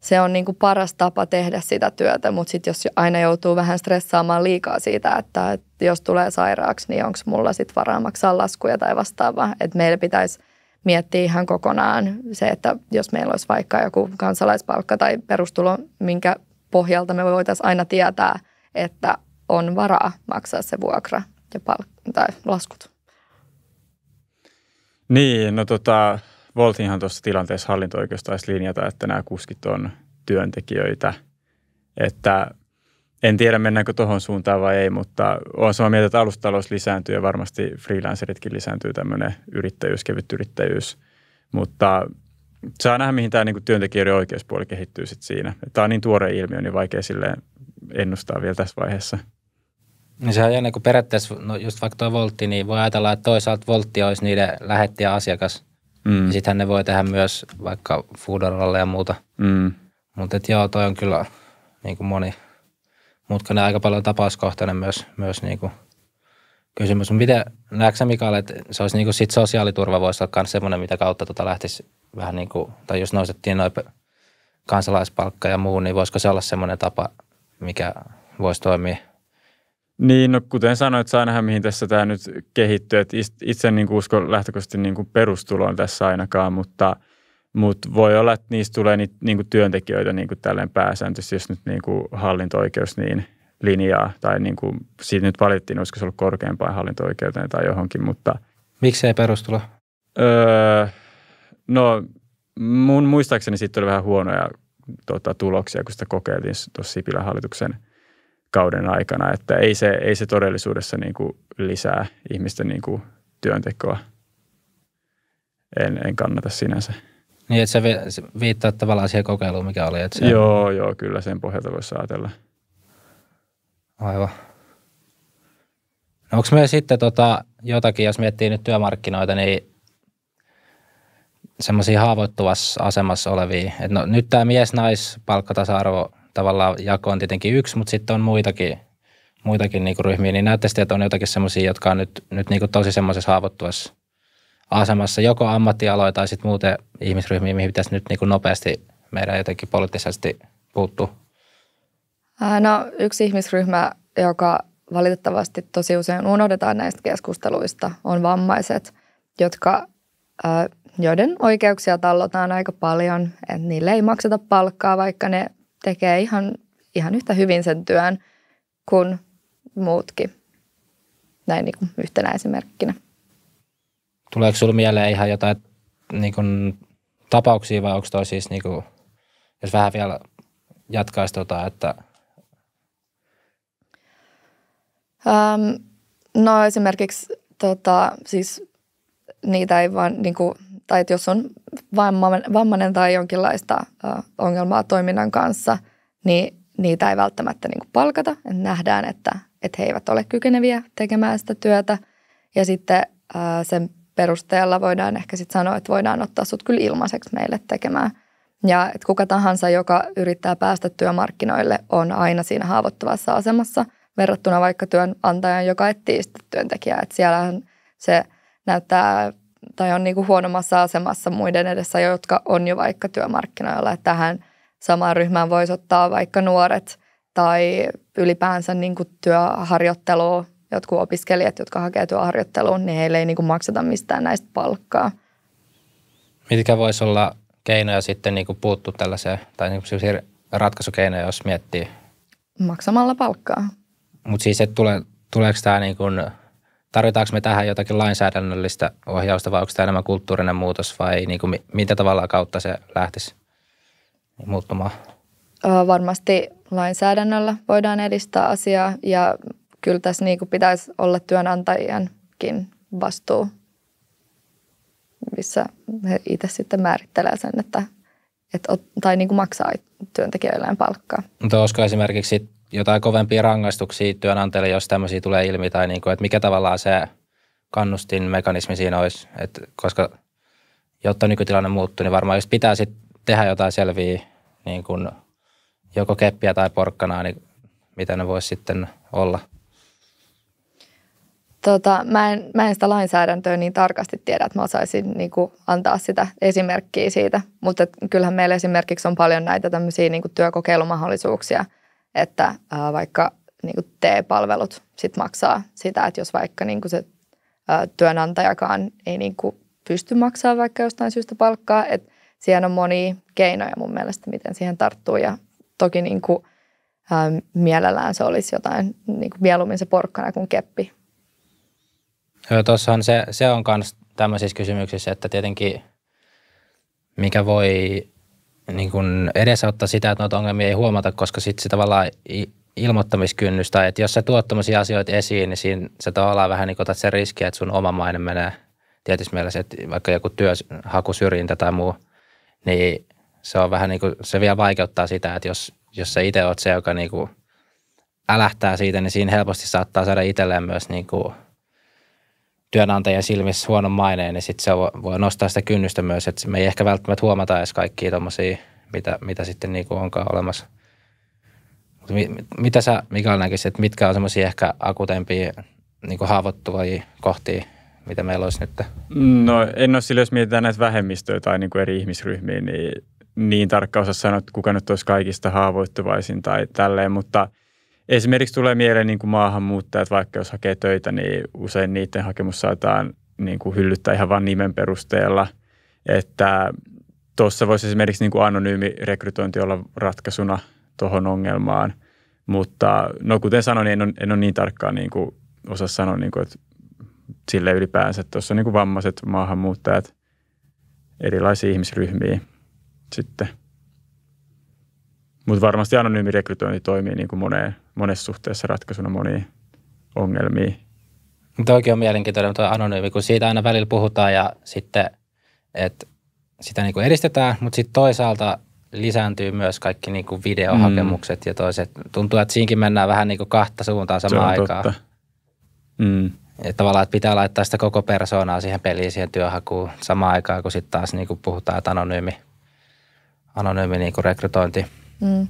se on niin kuin paras tapa tehdä sitä työtä, mutta sitten jos aina joutuu vähän stressaamaan liikaa siitä, että, että jos tulee sairaaksi, niin onko mulla sitten varaa maksaa laskuja tai vastaavaa, että meillä pitäisi miettiä ihan kokonaan se, että jos meillä olisi vaikka joku kansalaispalkka tai perustulo, minkä pohjalta me voitaisiin aina tietää, että on varaa maksaa se vuokra ja pal- tai laskut. Niin, no tota, Voltinhan tuossa tilanteessa hallinto-oikeus taisi linjata, että nämä kuskit on työntekijöitä. Että en tiedä, mennäänkö tuohon suuntaan vai ei, mutta olen samaa mieltä, että alustatalous lisääntyy ja varmasti freelanceritkin lisääntyy tämmöinen yrittäjyys, kevyt yrittäjyys. Mutta saa nähdä, mihin tämä niinku työntekijöiden oikeuspuoli kehittyy sitten siinä. Tämä on niin tuore ilmiö, niin vaikea silleen ennustaa vielä tässä vaiheessa. Niin se on jännä, kun periaatteessa, no just vaikka tuo Voltti, niin voi ajatella, että toisaalta Voltti olisi niiden lähettiä asiakas. Mm. Sittenhän ne voi tehdä myös vaikka Foodoralle ja muuta. Mm. Mutta joo, toi on kyllä niin kuin moni, ne aika paljon tapauskohtainen myös, myös niin kuin kysymys. Miten, näetkö Mikael, että se olisi niin kuin sit sosiaaliturva voisi olla myös semmoinen, mitä kautta tota lähtisi vähän niin kuin, tai jos nostettiin noin kansalaispalkka ja muu, niin voisiko se olla semmoinen tapa, mikä voisi toimia – niin, no kuten sanoit, saa nähdä, mihin tässä tämä nyt kehittyy. Et itse en niin usko lähtökohtaisesti niin perustuloon tässä ainakaan, mutta, mutta voi olla, että niistä tulee niitä, niin kuin työntekijöitä niin kuin tälleen pääsääntöisesti, jos nyt niin kuin hallinto-oikeus niin linjaa. Tai niin kuin, siitä nyt valittiin, olisiko se ollut korkeampaan hallinto-oikeuteen tai johonkin, mutta... Miksi ei perustulo? Öö, no mun muistaakseni siitä oli vähän huonoja tota, tuloksia, kun sitä kokeiltiin tuossa Sipilän hallituksen – kauden aikana, että ei se, ei se todellisuudessa niin kuin lisää ihmisten niin kuin työntekoa. En, en kannata sinänsä. Niin, että se viittaa tavallaan siihen kokeiluun, mikä oli. Että se... Joo, joo, kyllä sen pohjalta voisi ajatella. Aivan. No onko myös sitten tota, jotakin, jos miettii nyt työmarkkinoita, niin semmoisia haavoittuvassa asemassa olevia. Et no, nyt tämä mies nais palkkatasa arvo tavallaan jako on tietenkin yksi, mutta sitten on muitakin, muitakin niin ryhmiä, niin näyttäisi, että on jotakin semmoisia, jotka on nyt, nyt niin tosi semmoisessa haavoittuvassa asemassa joko ammattialoja tai sitten muuten ihmisryhmiä, mihin pitäisi nyt niin nopeasti meidän jotenkin poliittisesti puuttua? No yksi ihmisryhmä, joka valitettavasti tosi usein unohdetaan näistä keskusteluista, on vammaiset, jotka, joiden oikeuksia tallotaan aika paljon. että niille ei makseta palkkaa, vaikka ne tekee ihan, ihan yhtä hyvin sen työn kuin muutkin. Näin niin kuin yhtenä esimerkkinä. Tuleeko sinulle mieleen ihan jotain niin kuin, tapauksia vai onko toi siis, niin kuin, jos vähän vielä jatkaisi tota, että... Um, no esimerkiksi tota, siis niitä ei vaan niin kuin, tai että jos on vammainen tai jonkinlaista ongelmaa toiminnan kanssa, niin niitä ei välttämättä niin kuin palkata. Et nähdään, että, että he eivät ole kykeneviä tekemään sitä työtä. Ja sitten sen perusteella voidaan ehkä sitten sanoa, että voidaan ottaa sut kyllä ilmaiseksi meille tekemään. Ja että kuka tahansa, joka yrittää päästä työmarkkinoille, on aina siinä haavoittuvassa asemassa verrattuna vaikka työnantajan, joka etsii sitä työntekijää. Että siellä se näyttää tai on niinku huonommassa asemassa muiden edessä, jotka on jo vaikka työmarkkinoilla. Että tähän samaan ryhmään voisi ottaa vaikka nuoret tai ylipäänsä niinku työharjoittelua, jotkut opiskelijat, jotka hakee työharjoitteluun, niin heille ei niinku makseta mistään näistä palkkaa. Mitkä voisi olla keinoja sitten niinku puuttua tällaiseen, tai niinku ratkaisukeinoja, jos miettii? Maksamalla palkkaa. Mutta siis että tule, tuleeko tämä niin tarvitaanko me tähän jotakin lainsäädännöllistä ohjausta vai onko tämä enemmän kulttuurinen muutos vai niin kuin, mitä tavalla kautta se lähtisi muuttumaan? Varmasti lainsäädännöllä voidaan edistää asiaa ja kyllä tässä niin kuin pitäisi olla työnantajienkin vastuu, missä he itse sitten määrittelee sen, että, että tai niin kuin maksaa työntekijöilleen palkkaa. Mutta olisiko esimerkiksi jotain kovempia rangaistuksia työnantajille, jos tämmöisiä tulee ilmi, tai niin kuin, että mikä tavallaan se kannustinmekanismi siinä olisi, että koska jotta nykytilanne muuttuu, niin varmaan just pitää sit tehdä jotain selviä, niin kuin joko keppiä tai porkkanaa, niin mitä ne voisi sitten olla. Tota, mä, en, mä en sitä lainsäädäntöä niin tarkasti tiedä, että mä osaisin niin kuin, antaa sitä esimerkkiä siitä, mutta kyllähän meillä esimerkiksi on paljon näitä tämmöisiä niin kuin, työkokeilumahdollisuuksia – että ää, vaikka niin kuin TE-palvelut sit maksaa sitä, että jos vaikka niin kuin se ää, työnantajakaan ei niin kuin pysty maksamaan vaikka jostain syystä palkkaa, että siihen on monia keinoja mun mielestä, miten siihen tarttuu ja toki niin kuin, ää, mielellään se olisi jotain niin kuin mieluummin se porkkana kuin keppi. Joo, tuossahan se, se on myös tämmöisissä kysymyksissä, että tietenkin mikä voi niin kuin edesauttaa sitä, että noita ongelmia ei huomata, koska sitten se tavallaan ilmoittamiskynnys tai että jos sä tuot tämmöisiä asioita esiin, niin siinä sä tavallaan vähän niin otat sen riski, että sun oma maine menee tietysti mielessä, että vaikka joku työhakusyrjintä tai muu, niin se on vähän niin kuin, se vielä vaikeuttaa sitä, että jos, jos sä itse oot se, joka niin kuin älähtää siitä, niin siinä helposti saattaa saada itselleen myös niin kuin – työnantajan silmissä huonon maineen, niin sitten se voi nostaa sitä kynnystä myös, että me ei ehkä välttämättä huomata edes kaikkia tuommoisia, mitä, mitä sitten niin kuin onkaan olemassa. Mut mi, mitä sä, Mikael, näkisit, että mitkä on semmoisia ehkä akutempia niin kuin haavoittuvia kohtia, mitä meillä olisi nyt? No en ole sillä, jos mietitään näitä vähemmistöjä tai niin kuin eri ihmisryhmiä, niin niin tarkka osa sanoa, että kuka nyt olisi kaikista haavoittuvaisin tai tälleen, mutta – Esimerkiksi tulee mieleen niin kuin maahanmuuttajat, vaikka jos hakee töitä, niin usein niiden hakemus saataan niin kuin hyllyttää ihan vain nimen perusteella. Että tuossa voisi esimerkiksi niin kuin anonyymi rekrytointi olla ratkaisuna tuohon ongelmaan. Mutta no kuten sanoin, niin en ole, en ole niin tarkkaan niin kuin osaa sanoa, niin kuin, että sille ylipäänsä. Tuossa on niin kuin vammaiset maahanmuuttajat, erilaisia ihmisryhmiä sitten. Mutta varmasti anonyymi rekrytointi toimii niin kuin moneen monessa suhteessa ratkaisuna moniin ongelmiin. Toki on mielenkiintoinen tuo anonyymi, kun siitä aina välillä puhutaan ja sitten, että sitä niin kuin edistetään, mutta sitten toisaalta lisääntyy myös kaikki niin kuin videohakemukset mm. ja toiset. Tuntuu, että siinkin mennään vähän niin kuin kahta suuntaan samaan aikaan. Mm. Että tavallaan että pitää laittaa sitä koko persoonaa siihen peliin, siihen työhakuun samaan aikaan, kun sitten taas niin kuin puhutaan, että anonyymi, anonyymi niin kuin rekrytointi. Mm.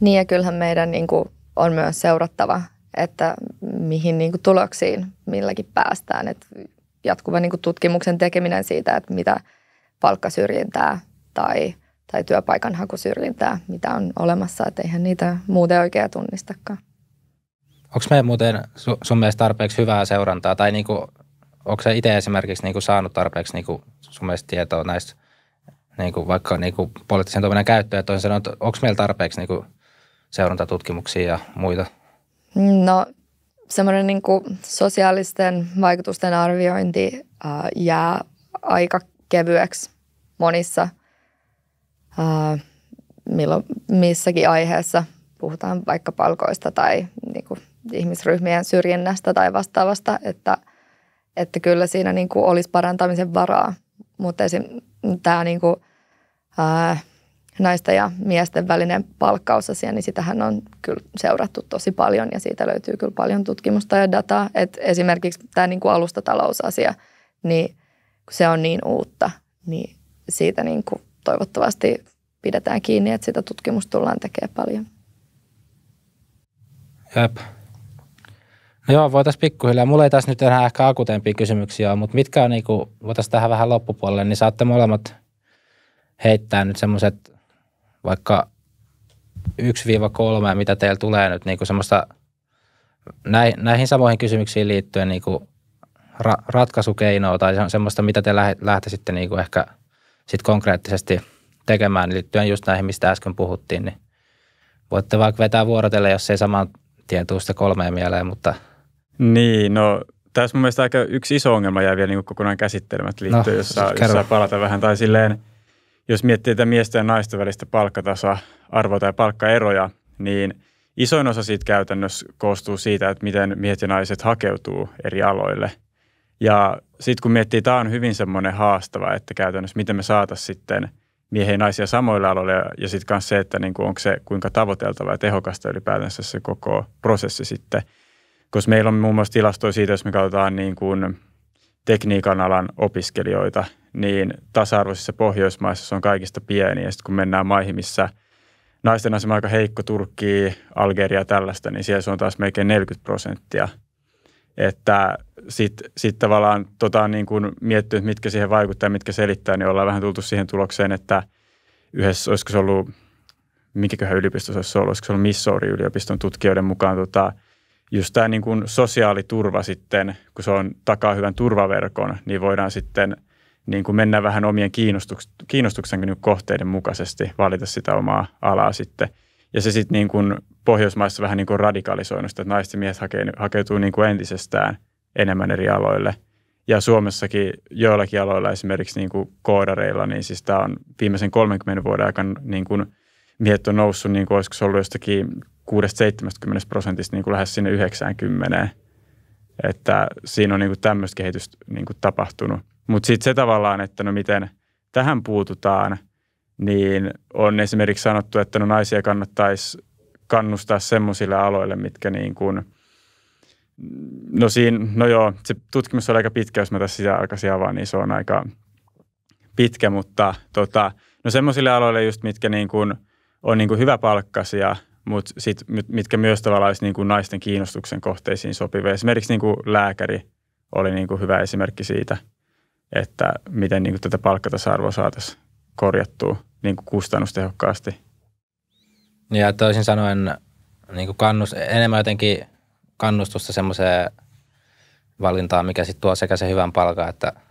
Niin ja kyllähän meidän niin kuin on myös seurattava, että mihin niin kuin tuloksiin milläkin päästään. Et jatkuva niin kuin tutkimuksen tekeminen siitä, että mitä palkkasyrjintää tai, tai työpaikan mitä on olemassa, että eihän niitä muuten oikein tunnistakaan. Onko meidän muuten sun mielestä tarpeeksi hyvää seurantaa tai niinku, onko se itse esimerkiksi niinku saanut tarpeeksi niinku sun mielestä tietoa näistä niinku, vaikka niinku poliittisen toiminnan käyttöön, että on onko meillä tarpeeksi niinku seurantatutkimuksia ja muita? No semmoinen niin sosiaalisten vaikutusten arviointi äh, jää aika kevyeksi monissa, äh, milloin, missäkin aiheessa. Puhutaan vaikka palkoista tai niin kuin, ihmisryhmien syrjinnästä tai vastaavasta, että, että kyllä siinä niin kuin, olisi parantamisen varaa. Mutta esim. tämä niin kuin, äh, naisten ja miesten välinen palkkausasia, niin sitähän on kyllä seurattu tosi paljon ja siitä löytyy kyllä paljon tutkimusta ja dataa. Et esimerkiksi tämä niin kuin alustatalousasia, niin kun se on niin uutta, niin siitä niin kuin toivottavasti pidetään kiinni, että sitä tutkimusta tullaan tekemään paljon. Jep. No joo, voitaisiin pikkuhiljaa. Mulla ei tässä nyt enää ehkä akuutempia kysymyksiä ole, mutta mitkä on, niin kuin, voitaisiin tähän vähän loppupuolelle, niin saatte molemmat heittää nyt semmoiset vaikka 1-3, mitä teillä tulee nyt niin kuin semmoista näihin samoihin kysymyksiin liittyen niin kuin ra- ratkaisukeinoa tai semmoista, mitä te lähtisitte niin kuin ehkä sit konkreettisesti tekemään liittyen just näihin, mistä äsken puhuttiin, niin voitte vaikka vetää vuorotelle, jos ei saman tien tuu sitä kolmeen mieleen, mutta... Niin, no tässä mun mielestä aika yksi iso ongelma jää vielä niin kokonaan käsittelemättä liittyen, no, jos, saa, jos saa palata vähän tai silleen – jos miettii tätä miesten ja naisten välistä palkkatasa arvo- tai palkkaeroja, niin isoin osa siitä käytännössä koostuu siitä, että miten miehet ja naiset hakeutuu eri aloille. Ja sitten kun miettii, tämä on hyvin semmoinen haastava, että käytännössä miten me saataisiin sitten miehiä ja naisia samoille aloille ja, ja sitten myös se, että niinku onko se kuinka tavoiteltava ja tehokasta ylipäätänsä se koko prosessi sitten. Koska meillä on muun muassa tilastoja siitä, jos me katsotaan niin kuin tekniikan alan opiskelijoita, niin tasa-arvoisissa Pohjoismaissa se on kaikista pieni. Ja sitten kun mennään maihin, missä naisten asema aika heikko, Turkki, Algeria tällaista, niin siellä se on taas melkein 40 prosenttia. Että sitten sit tavallaan tota, niin kun että mitkä siihen vaikuttaa ja mitkä selittää, niin ollaan vähän tultu siihen tulokseen, että yhdessä olisiko se ollut, minkäköhän yliopistossa olisi ollut, olisiko se ollut Missouri-yliopiston tutkijoiden mukaan tota, – just tämä niin kuin sosiaaliturva sitten, kun se on takaa hyvän turvaverkon, niin voidaan sitten niin kuin mennä vähän omien kiinnostuksen, niin kohteiden mukaisesti, valita sitä omaa alaa sitten. Ja se sitten niin kuin Pohjoismaissa vähän niin kuin radikalisoinut että naiset ja miehet hakee, hakeutuu niin kuin entisestään enemmän eri aloille. Ja Suomessakin joillakin aloilla, esimerkiksi niin kuin koodareilla, niin siis tämä on viimeisen 30 vuoden aikana niin kuin miehet on noussut, niin kuin olisiko se ollut jostakin 60 70 prosentista niin kuin lähes sinne 90. Että siinä on niin kuin tämmöistä kehitystä niin kuin tapahtunut. Mutta sitten se tavallaan, että no miten tähän puututaan, niin on esimerkiksi sanottu, että no naisia kannattaisi kannustaa semmoisille aloille, mitkä niin kuin – No siinä, no joo, se tutkimus oli aika pitkä, jos mä tässä sitä alkaisin avaa, niin se on aika pitkä, mutta tota, no semmoisille aloille just, mitkä niin kuin on niin kuin hyvä palkkasia, mutta sit, mitkä myös tavallaan olisi niinku naisten kiinnostuksen kohteisiin sopivia. Esimerkiksi niinku lääkäri oli niin kuin hyvä esimerkki siitä, että miten niin kuin tätä palkkatasa-arvoa saataisiin korjattua niin kuin kustannustehokkaasti. Ja toisin sanoen niin kuin kannus, enemmän jotenkin kannustusta semmoiseen valintaan, mikä sitten tuo sekä se hyvän palkan että –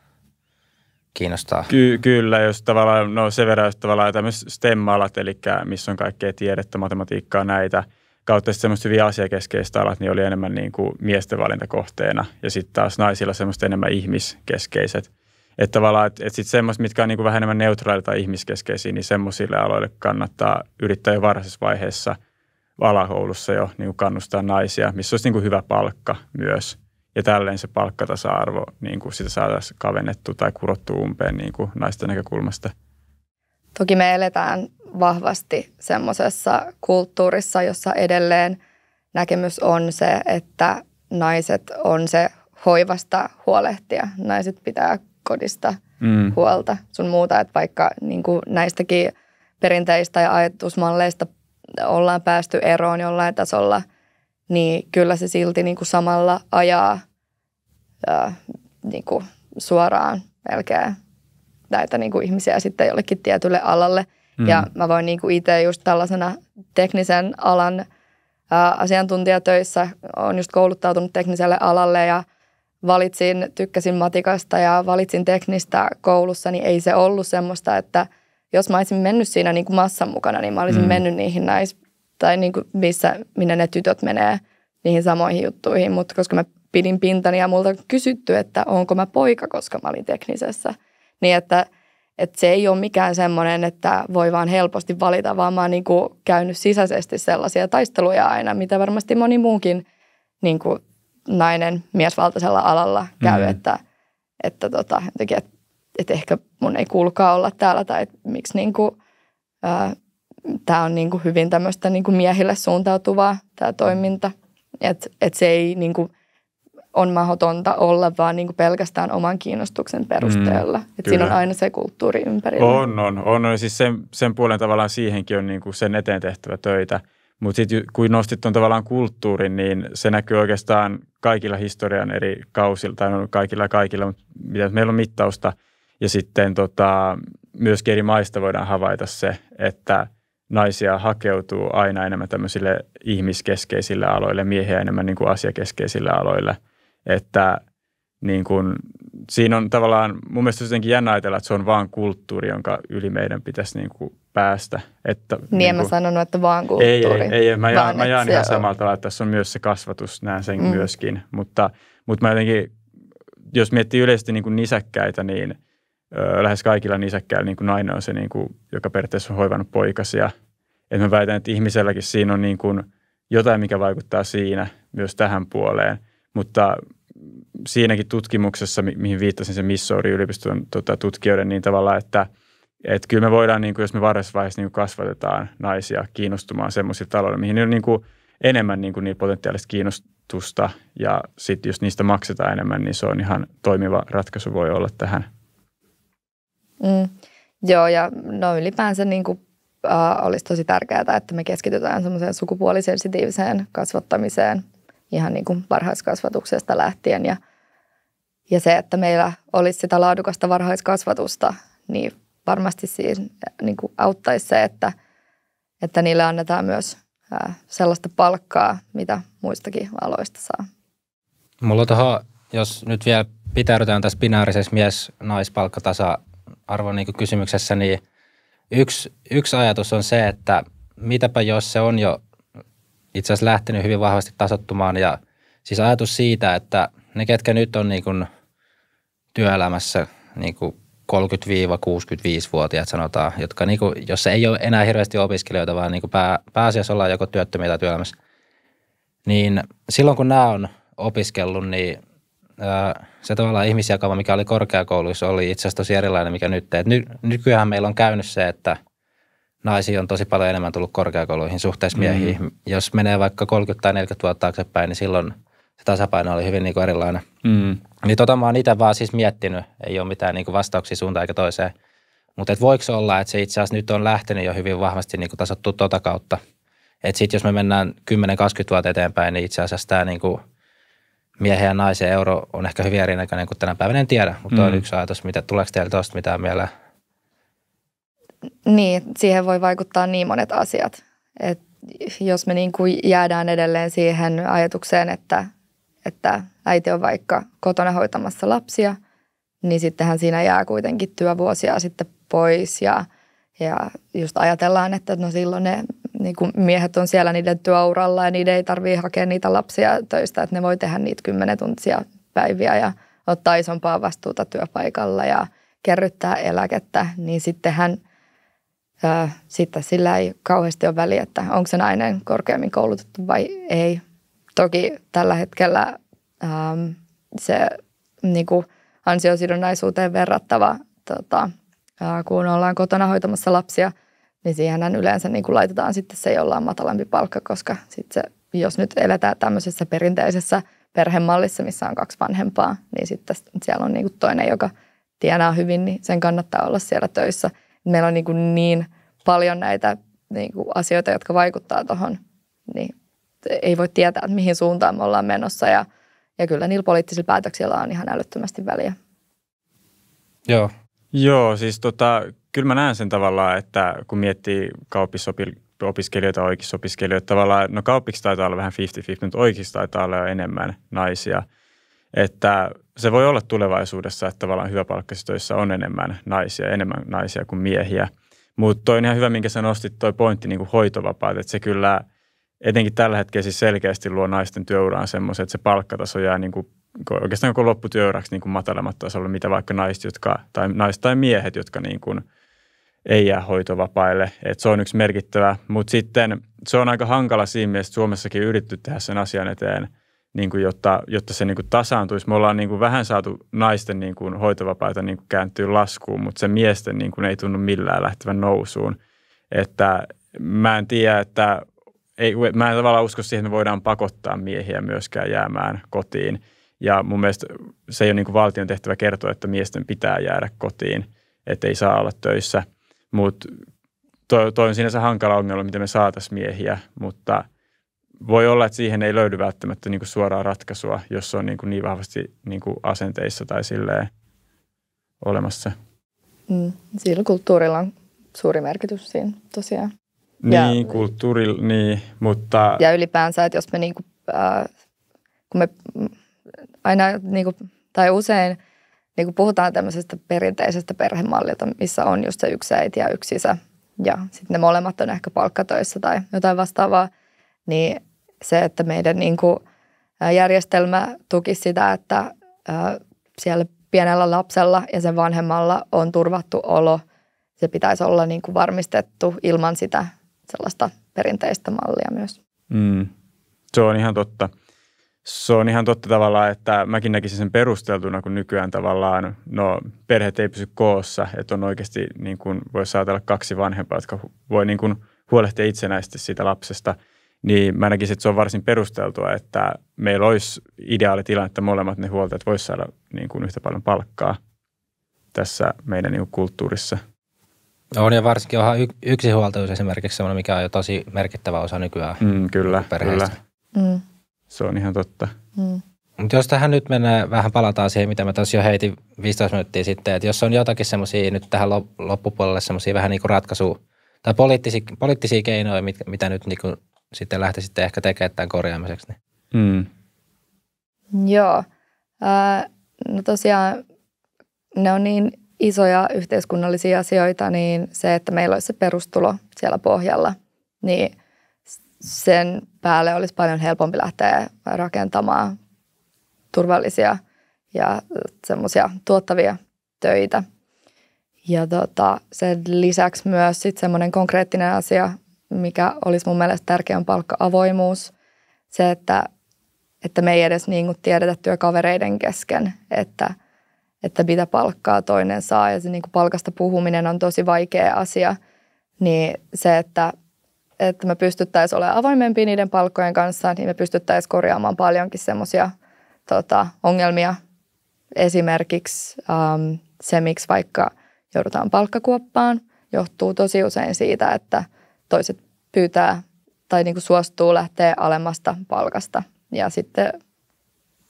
kiinnostaa. Ky- kyllä, jos tavallaan, no sen verran, jos tavallaan tämmöiset STEM-alat, eli missä on kaikkea tiedettä, matematiikkaa, näitä, kautta sitten semmoista hyvin asiakeskeistä alat, niin oli enemmän niin kuin miesten valintakohteena, ja sitten taas naisilla semmoista enemmän ihmiskeskeiset. Että tavallaan, että et sitten semmoista, mitkä on niin kuin vähän enemmän neutraalita ihmiskeskeisiä, niin semmoisille aloille kannattaa yrittää jo varhaisessa vaiheessa alakoulussa jo niin kuin kannustaa naisia, missä olisi niin kuin hyvä palkka myös – ja tälleen se palkkatasa-arvo, niin kuin sitä saataisiin kavennettu tai kurottu umpeen niin kuin naisten näkökulmasta. Toki me eletään vahvasti semmoisessa kulttuurissa, jossa edelleen näkemys on se, että naiset on se hoivasta huolehtia. Naiset pitää kodista mm. huolta sun muuta, että vaikka niin kuin näistäkin perinteistä ja ajatusmalleista ollaan päästy eroon jollain tasolla – niin kyllä se silti niin kuin samalla ajaa ää, niin kuin suoraan melkein näitä niin kuin ihmisiä sitten jollekin tietylle alalle. Mm. Ja mä voin niin kuin itse just tällaisena teknisen alan ää, asiantuntijatöissä, on just kouluttautunut tekniselle alalle ja valitsin, tykkäsin matikasta ja valitsin teknistä koulussa, niin ei se ollut semmoista, että jos mä olisin mennyt siinä niin kuin massan mukana, niin mä olisin mm. mennyt niihin näis tai niin kuin missä, minne ne tytöt menee niihin samoihin juttuihin, mutta koska mä pidin pintani ja multa kysytty, että onko mä poika, koska mä olin teknisessä, niin että, että se ei ole mikään semmoinen, että voi vaan helposti valita, vaan mä oon niin kuin käynyt sisäisesti sellaisia taisteluja aina, mitä varmasti moni muukin niin kuin nainen miesvaltaisella alalla käy, mm. että, että, tota, jotenkin, että, että ehkä mun ei kuulukaan olla täällä tai että miksi niin kuin, ää, tämä on niin kuin hyvin tämmöistä niin kuin miehille suuntautuvaa tämä toiminta. Että et se ei niin kuin, on mahdotonta olla vaan niin kuin pelkästään oman kiinnostuksen mm, perusteella. Mm, Et siinä on aina se kulttuuri ympärillä. On, on. on. No siis sen, sen puolen tavallaan siihenkin on niin kuin sen eteen tehtävä töitä. Mutta sitten kun nostit tuon tavallaan kulttuurin, niin se näkyy oikeastaan kaikilla historian eri kausilla, tai kaikilla kaikilla, mutta meillä on mittausta. Ja sitten tota, myöskin eri maista voidaan havaita se, että – naisia hakeutuu aina enemmän tämmöisille ihmiskeskeisille aloille, miehiä enemmän niin kuin asiakeskeisille aloille. Että niin kuin, siinä on tavallaan, mun mielestä jotenkin jännä ajatella, että se on vaan kulttuuri, jonka yli meidän pitäisi niin kuin päästä. Että, niin, niin en kuin, mä sanonut, että vaan kulttuuri. Ei, ei, ei mä jaan, mä jaan ihan samalla tavalla, että tässä on myös se kasvatus, näen sen mm. myöskin. Mutta, mutta mä jotenkin, jos miettii yleisesti niin kuin nisäkkäitä, niin – lähes kaikilla nisäkkäillä niin kuin nainen on se, niin kuin, joka periaatteessa on hoivannut poikasia. Et mä väitän, että ihmiselläkin siinä on niin kuin jotain, mikä vaikuttaa siinä myös tähän puoleen. Mutta siinäkin tutkimuksessa, mi- mihin viittasin se Missouri yliopiston tota, tutkijoiden, niin tavalla, että et kyllä me voidaan, niin kuin, jos me varhaisessa vaiheessa niin kasvatetaan naisia kiinnostumaan semmoisille taloille, mihin on niin kuin, enemmän niin kuin, niin potentiaalista kiinnostusta ja sitten jos niistä maksetaan enemmän, niin se on ihan toimiva ratkaisu voi olla tähän – Mm. Joo, ja no ylipäänsä niin kuin, äh, olisi tosi tärkeää, että me keskitytään semmoiseen sukupuolisensitiiviseen kasvattamiseen ihan niin kuin varhaiskasvatuksesta lähtien. Ja, ja se, että meillä olisi sitä laadukasta varhaiskasvatusta, niin varmasti siis, äh, niin kuin auttaisi se, että, että niille annetaan myös äh, sellaista palkkaa, mitä muistakin aloista saa. Mulla tuohon, jos nyt vielä pitäydytään tässä binäärisessä mies-naispalkkatasa arvo niin kysymyksessä, niin yksi, yksi ajatus on se, että mitäpä jos se on jo itse asiassa lähtenyt hyvin vahvasti tasottumaan ja siis ajatus siitä, että ne ketkä nyt on niin kuin työelämässä niin kuin 30-65-vuotiaat sanotaan, jotka niin kuin, se ei ole enää hirveästi opiskelijoita, vaan niin kuin pää, pääasiassa ollaan joko työttömiä tai työelämässä, niin silloin kun nämä on opiskellut, niin se tavallaan ihmisjakava, mikä oli korkeakouluissa, oli itse asiassa tosi erilainen, mikä nyt. Et ny, nykyään meillä on käynyt se, että naisia on tosi paljon enemmän tullut korkeakouluihin suhteessa mm. miehiin. Mm. Jos menee vaikka 30 tai 40 vuotta taaksepäin, niin silloin se tasapaino oli hyvin niin kuin erilainen. Mm. Niin tota mä oon itse vaan siis miettinyt, ei ole mitään niin kuin vastauksia suuntaan eikä toiseen. Mutta voiko olla, että se itse asiassa nyt on lähtenyt jo hyvin vahvasti niin kuin tasottu tota kautta. Että sitten jos me mennään 10-20 vuotta eteenpäin, niin itse asiassa tämä niin – miehen ja naisen euro on ehkä hyvin erinäköinen kuin tänä päivänä, en tiedä, mutta mm. on yksi ajatus, mitä, tuleeko teille tuosta mitään mieleen? Niin, siihen voi vaikuttaa niin monet asiat. Et jos me niin kuin jäädään edelleen siihen ajatukseen, että, että äiti on vaikka kotona hoitamassa lapsia, niin sittenhän siinä jää kuitenkin työvuosia sitten pois ja, ja just ajatellaan, että no silloin ne niin kuin miehet on siellä niiden työuralla ja niiden ei tarvitse hakea niitä lapsia töistä, että ne voi tehdä niitä kymmenetuntisia päiviä ja ottaa isompaa vastuuta työpaikalla ja kerryttää eläkettä, niin sittenhän ää, sitten sillä ei kauheasti ole väliä, että onko se nainen korkeammin koulutettu vai ei. Toki tällä hetkellä ää, ähm, se niin kuin ansiosidonnaisuuteen verrattava, tota, ää, äh, kun ollaan kotona hoitamassa lapsia – niin siihenhän yleensä niin kuin laitetaan sitten se, jolla on matalampi palkka, koska sitten se, jos nyt eletään tämmöisessä perinteisessä perhemallissa, missä on kaksi vanhempaa, niin sitten siellä on niin kuin toinen, joka tienaa hyvin, niin sen kannattaa olla siellä töissä. Meillä on niin, kuin niin paljon näitä niin kuin asioita, jotka vaikuttaa tuohon, niin ei voi tietää, että mihin suuntaan me ollaan menossa ja, ja kyllä niillä poliittisilla päätöksillä on ihan älyttömästi väliä. Joo, Joo, siis tota, kyllä mä näen sen tavallaan, että kun miettii kauppisopiskelijoita, oikeusopiskelijoita, tavallaan, no kauppiksi taitaa olla vähän 50-50, mutta oikeus taitaa olla jo enemmän naisia. Että se voi olla tulevaisuudessa, että tavallaan hyväpalkkaisissa on enemmän naisia, enemmän naisia kuin miehiä. Mutta toi on ihan hyvä, minkä sä nostit toi pointti niin kuin hoitovapaat, että se kyllä etenkin tällä hetkellä siis selkeästi luo naisten työuraan semmoisen, että se palkkataso jää niin kuin oikeastaan koko lopputyöuraksi niin kuin matalammat tasolla, mitä vaikka naiset, jotka, tai, naiset tai miehet, jotka niin kuin ei jää hoitovapaille. Et se on yksi merkittävä, mutta sitten se on aika hankala siinä mielessä, että Suomessakin yritetty tehdä sen asian eteen, niin kuin jotta, jotta se niin kuin tasaantuisi. Me ollaan niin kuin vähän saatu naisten niin kuin hoitovapaita niin kuin kääntyä laskuun, mutta se miesten niin kuin ei tunnu millään lähtevän nousuun. Että mä en tiedä, että ei, mä en tavallaan usko siihen, että me voidaan pakottaa miehiä myöskään jäämään kotiin – ja mun mielestä se ei ole niin kuin valtion tehtävä kertoa, että miesten pitää jäädä kotiin, että ei saa olla töissä. Mutta toi, toi on sinänsä hankala ongelma, miten me saataisiin miehiä, mutta voi olla, että siihen ei löydy välttämättä niin kuin suoraa ratkaisua, jos se on niin, kuin niin vahvasti niin kuin asenteissa tai silleen olemassa. Mm, sillä kulttuurilla on suuri merkitys siinä tosiaan. Niin, ja, kulttuuri, niin, mutta... Ja ylipäänsä, että jos me niinku, äh, kun me aina niin kuin, tai usein niin kuin puhutaan tämmöisestä perinteisestä perhemallilta, missä on just se yksi äiti ja yksi isä ja sitten ne molemmat on ehkä palkkatöissä tai jotain vastaavaa, niin se, että meidän niin kuin, järjestelmä tuki sitä, että ää, siellä pienellä lapsella ja sen vanhemmalla on turvattu olo. Se pitäisi olla niin kuin varmistettu ilman sitä sellaista perinteistä mallia myös. Mm. Se on ihan totta se on ihan totta tavallaan, että mäkin näkisin sen perusteltuna, kun nykyään tavallaan no, perheet ei pysy koossa, että on oikeasti niin kuin voisi ajatella kaksi vanhempaa, jotka voi niin kuin huolehtia itsenäisesti siitä lapsesta, niin mä näkisin, että se on varsin perusteltua, että meillä olisi ideaali tilanne, että molemmat ne huoltajat voisi saada niin kuin yhtä paljon palkkaa tässä meidän niin kuin kulttuurissa. No on ja varsinkin onhan huoltajuus esimerkiksi sellainen, mikä on jo tosi merkittävä osa nykyään. Mm, kyllä, perheistä. kyllä. Mm. Se on ihan totta. Mm. Mutta jos tähän nyt mennään, vähän palataan siihen, mitä mä tässä jo heitin 15 minuuttia sitten, että jos on jotakin semmoisia nyt tähän loppupuolelle semmoisia vähän niin kuin ratkaisu- tai poliittisia, poliittisia keinoja, mit, mitä nyt niin kuin sitten lähtisitte ehkä tekemään tämän korjaamiseksi. Niin. Mm. Joo. Äh, no tosiaan ne on niin isoja yhteiskunnallisia asioita, niin se, että meillä olisi se perustulo siellä pohjalla, niin – sen päälle olisi paljon helpompi lähteä rakentamaan turvallisia ja semmoisia tuottavia töitä. Ja tota, sen lisäksi myös sitten semmoinen konkreettinen asia, mikä olisi mun mielestä tärkeä on palkka-avoimuus. Se, että, että me ei edes niin kuin tiedetä työkavereiden kesken, että, että mitä palkkaa toinen saa. Ja se niin kuin palkasta puhuminen on tosi vaikea asia. Niin se, että että me pystyttäisiin olemaan avoimempi niiden palkkojen kanssa, niin me pystyttäisiin korjaamaan paljonkin semmoisia tota, ongelmia. Esimerkiksi ähm, se, miksi vaikka joudutaan palkkakuoppaan, johtuu tosi usein siitä, että toiset pyytää tai niin kuin suostuu lähteä alemmasta palkasta. Ja sitten,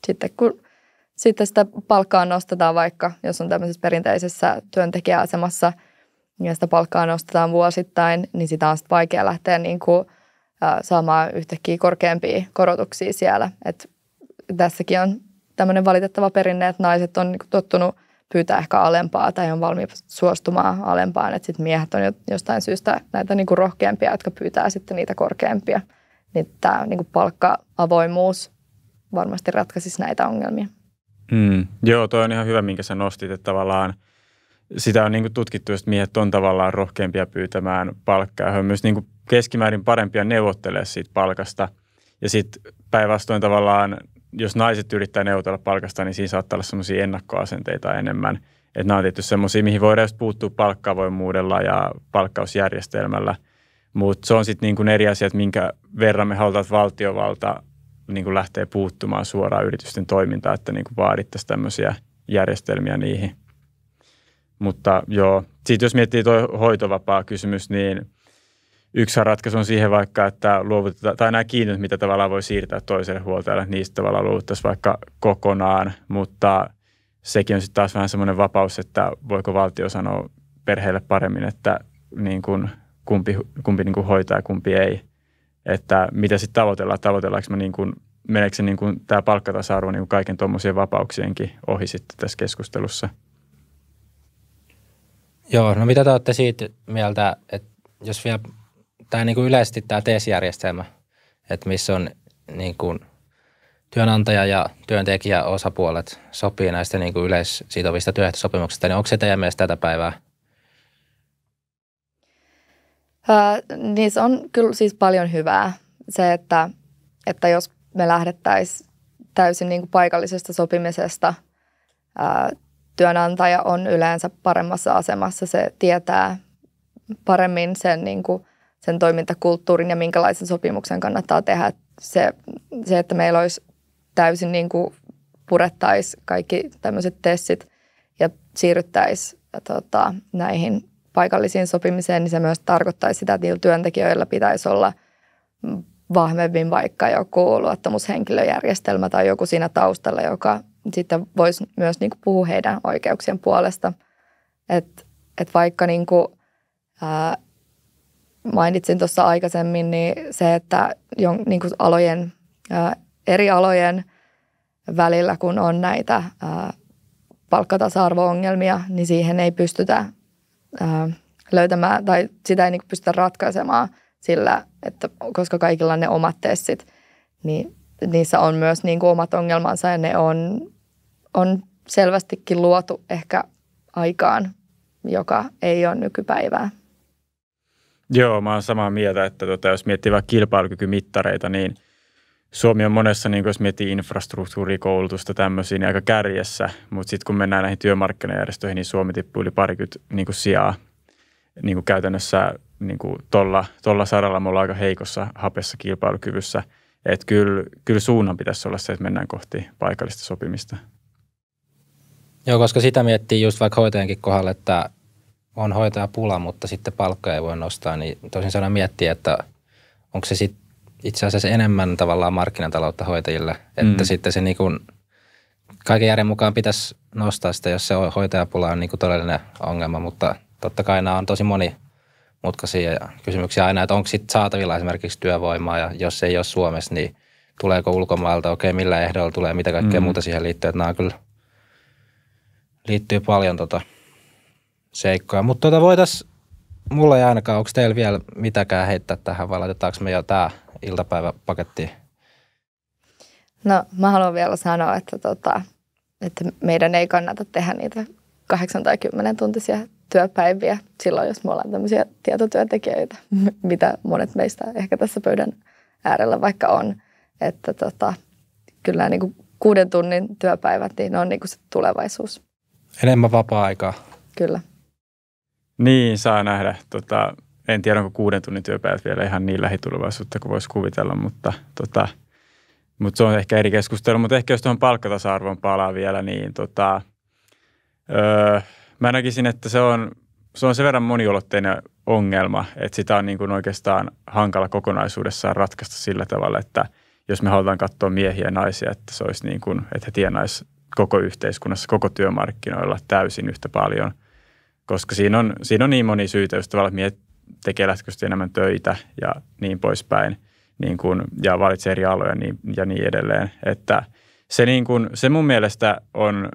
sitten kun sitten sitä palkkaa nostetaan vaikka, jos on tämmöisessä perinteisessä työntekijäasemassa – ja sitä palkkaa nostetaan vuosittain, niin sitä on sitten vaikea lähteä niin kuin, saamaan yhtäkkiä korkeampia korotuksia siellä. Et tässäkin on tämmöinen valitettava perinne, että naiset on niin kuin, tottunut pyytää ehkä alempaa tai on valmiit suostumaan alempaan. Että sitten miehet on jostain syystä näitä niin kuin rohkeampia, jotka pyytää sitten niitä korkeampia. Niin tämä niin kuin palkka-avoimuus varmasti ratkaisisi näitä ongelmia. Mm. Joo, toi on ihan hyvä, minkä sä nostit, että tavallaan – sitä on niin kuin tutkittu, että miehet on tavallaan rohkeampia pyytämään palkkaa. He on myös niin kuin keskimäärin parempia neuvottelemaan siitä palkasta. Ja sitten päinvastoin tavallaan, jos naiset yrittää neuvotella palkasta, niin siinä saattaa olla semmoisia ennakkoasenteita enemmän. Että nämä on tietysti semmoisia, mihin voidaan just puuttua palkkaavoimuudella ja palkkausjärjestelmällä. Mutta se on sitten niin eri asia, että minkä verran me halutaan, että valtiovalta niin kuin lähtee puuttumaan suoraan yritysten toimintaan, että niin kuin vaadittaisiin tämmöisiä järjestelmiä niihin – mutta joo, sitten jos miettii tuo hoitovapaa kysymys, niin yksi ratkaisu on siihen vaikka, että luovutetaan, tai nämä kiinnot, mitä tavallaan voi siirtää toiselle huoltajalle, niistä tavallaan luovuttaisiin vaikka kokonaan, mutta sekin on sitten taas vähän semmoinen vapaus, että voiko valtio sanoa perheelle paremmin, että niin kun kumpi, kumpi niin kuin hoitaa ja kumpi ei. Että mitä sitten tavoitellaan, tavoitellaanko me niin kun meneekö se niin kuin tämä palkkatasa-arvo niin kaiken tuommoisien vapauksienkin ohi sitten tässä keskustelussa – Joo, no mitä te olette siitä mieltä, että jos vielä tämä niin kuin yleisesti tämä TES-järjestelmä, että missä on niin kuin työnantaja ja työntekijä osapuolet sopii näistä niin kuin yleissitovista työehtosopimuksista, niin onko se teidän mielestä tätä päivää? Niin niissä on kyllä siis paljon hyvää. Se, että, että jos me lähdettäisiin täysin niin kuin paikallisesta sopimisesta öö, työnantaja on yleensä paremmassa asemassa. Se tietää paremmin sen, niin kuin, sen toimintakulttuurin ja minkälaisen sopimuksen kannattaa tehdä. Se, se että meillä olisi täysin niin kuin purettaisi kaikki tämmöiset testit ja siirryttäisiin tota, näihin paikallisiin sopimiseen, niin se myös tarkoittaisi sitä, että työntekijöillä pitäisi olla vahvemmin vaikka joku luottamushenkilöjärjestelmä tai joku siinä taustalla, joka sitten voisi myös niin kuin puhua heidän oikeuksien puolesta. Että et vaikka niin kuin, ää, mainitsin tuossa aikaisemmin, niin se, että jon, niin kuin alojen, ää, eri alojen välillä, kun on näitä ää, palkkatasa-arvo-ongelmia, niin siihen ei pystytä ää, löytämään tai sitä ei niin kuin pystytä ratkaisemaan sillä, että koska kaikilla on ne omat testit, niin niissä on myös niin kuin omat ongelmansa ja ne on on selvästikin luotu ehkä aikaan, joka ei ole nykypäivää. Joo, mä oon samaa mieltä, että tota, jos miettii vaikka kilpailukykymittareita, niin Suomi on monessa, niin jos miettii infrastruktuurikoulutusta tämmöisiin, niin aika kärjessä, mutta sitten kun mennään näihin työmarkkinajärjestöihin, niin Suomi tippuu yli parikymmentä niin kuin sijaa. Niin kuin käytännössä niin kuin tolla, tolla saralla me ollaan aika heikossa hapessa kilpailukyvyssä. Että kyllä, kyllä suunnan pitäisi olla se, että mennään kohti paikallista sopimista. Joo, koska sitä miettii just vaikka hoitajankin kohdalla, että on hoitajapula, mutta sitten palkka ei voi nostaa, niin tosin saadaan miettiä, että onko se sitten itse asiassa enemmän tavallaan markkinataloutta hoitajille, että mm. sitten se niin kuin, kaiken järjen mukaan pitäisi nostaa sitä, jos se hoitajapula on niin kuin todellinen ongelma, mutta totta kai nämä on tosi moni mutkaisia kysymyksiä aina, että onko sitten saatavilla esimerkiksi työvoimaa ja jos ei ole Suomessa, niin tuleeko ulkomailta, okei okay, millä ehdolla tulee, mitä kaikkea mm. muuta siihen liittyy, että nämä on kyllä liittyy paljon tota seikkoja. Mutta tota voitais, mulla ei ainakaan, onko teillä vielä mitäkään heittää tähän vai laitetaanko me jo tämä iltapäiväpaketti? No mä haluan vielä sanoa, että, tota, että meidän ei kannata tehdä niitä 8 tai 10 tuntisia työpäiviä silloin, jos me ollaan tämmöisiä tietotyöntekijöitä, <laughs> mitä monet meistä ehkä tässä pöydän äärellä vaikka on. Että tota, kyllä niin kuin kuuden tunnin työpäivät, niin ne on niin kuin se tulevaisuus. Enemmän vapaa-aikaa. Kyllä. Niin, saa nähdä. Tota, en tiedä, onko kuuden tunnin työpäivät vielä ihan niin lähitulevaisuutta kuin voisi kuvitella, mutta tota, mutta se on ehkä eri keskustelu. Mutta ehkä jos tuohon palkkatasa-arvoon palaa vielä, niin tota, öö, mä näkisin, että se on, se on sen verran moniulotteinen ongelma, että sitä on niin kuin oikeastaan hankala kokonaisuudessaan ratkaista sillä tavalla, että jos me halutaan katsoa miehiä ja naisia, että se olisi niin kuin, että he tienaisivat koko yhteiskunnassa, koko työmarkkinoilla täysin yhtä paljon, koska siinä on, siinä on niin moni syitä, jos tavallaan miet, tekee lähtökohtaisesti enemmän töitä ja niin poispäin, niin kuin, ja valitsee eri aloja niin, ja niin edelleen. Että se, niin kuin, se mun mielestä on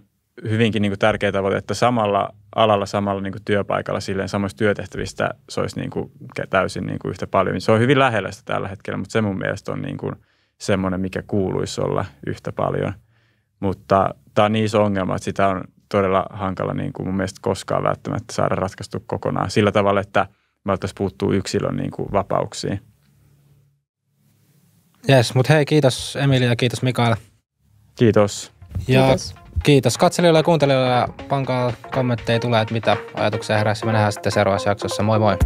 hyvinkin niin tärkeä tavoite, että samalla alalla, samalla niin työpaikalla silleen samoista työtehtävistä se olisi niin kuin täysin niin yhtä paljon. Se on hyvin lähellä sitä tällä hetkellä, mutta se mun mielestä on niin kuin semmoinen, mikä kuuluisi olla yhtä paljon – mutta tämä on niin iso ongelma, että sitä on todella hankala niin kuin mun mielestä koskaan välttämättä saada ratkaistu kokonaan sillä tavalla, että välttämättä puuttuu yksilön niin kuin vapauksiin. Jes, mutta hei kiitos Emilia ja kiitos Mikael. Kiitos. Ja kiitos. kiitos katselijoille ja kuuntelijoille ja pankaa kommentteja tulee, että mitä ajatuksia heräsi. Me nähdään sitten seuraavassa jaksossa. Moi moi.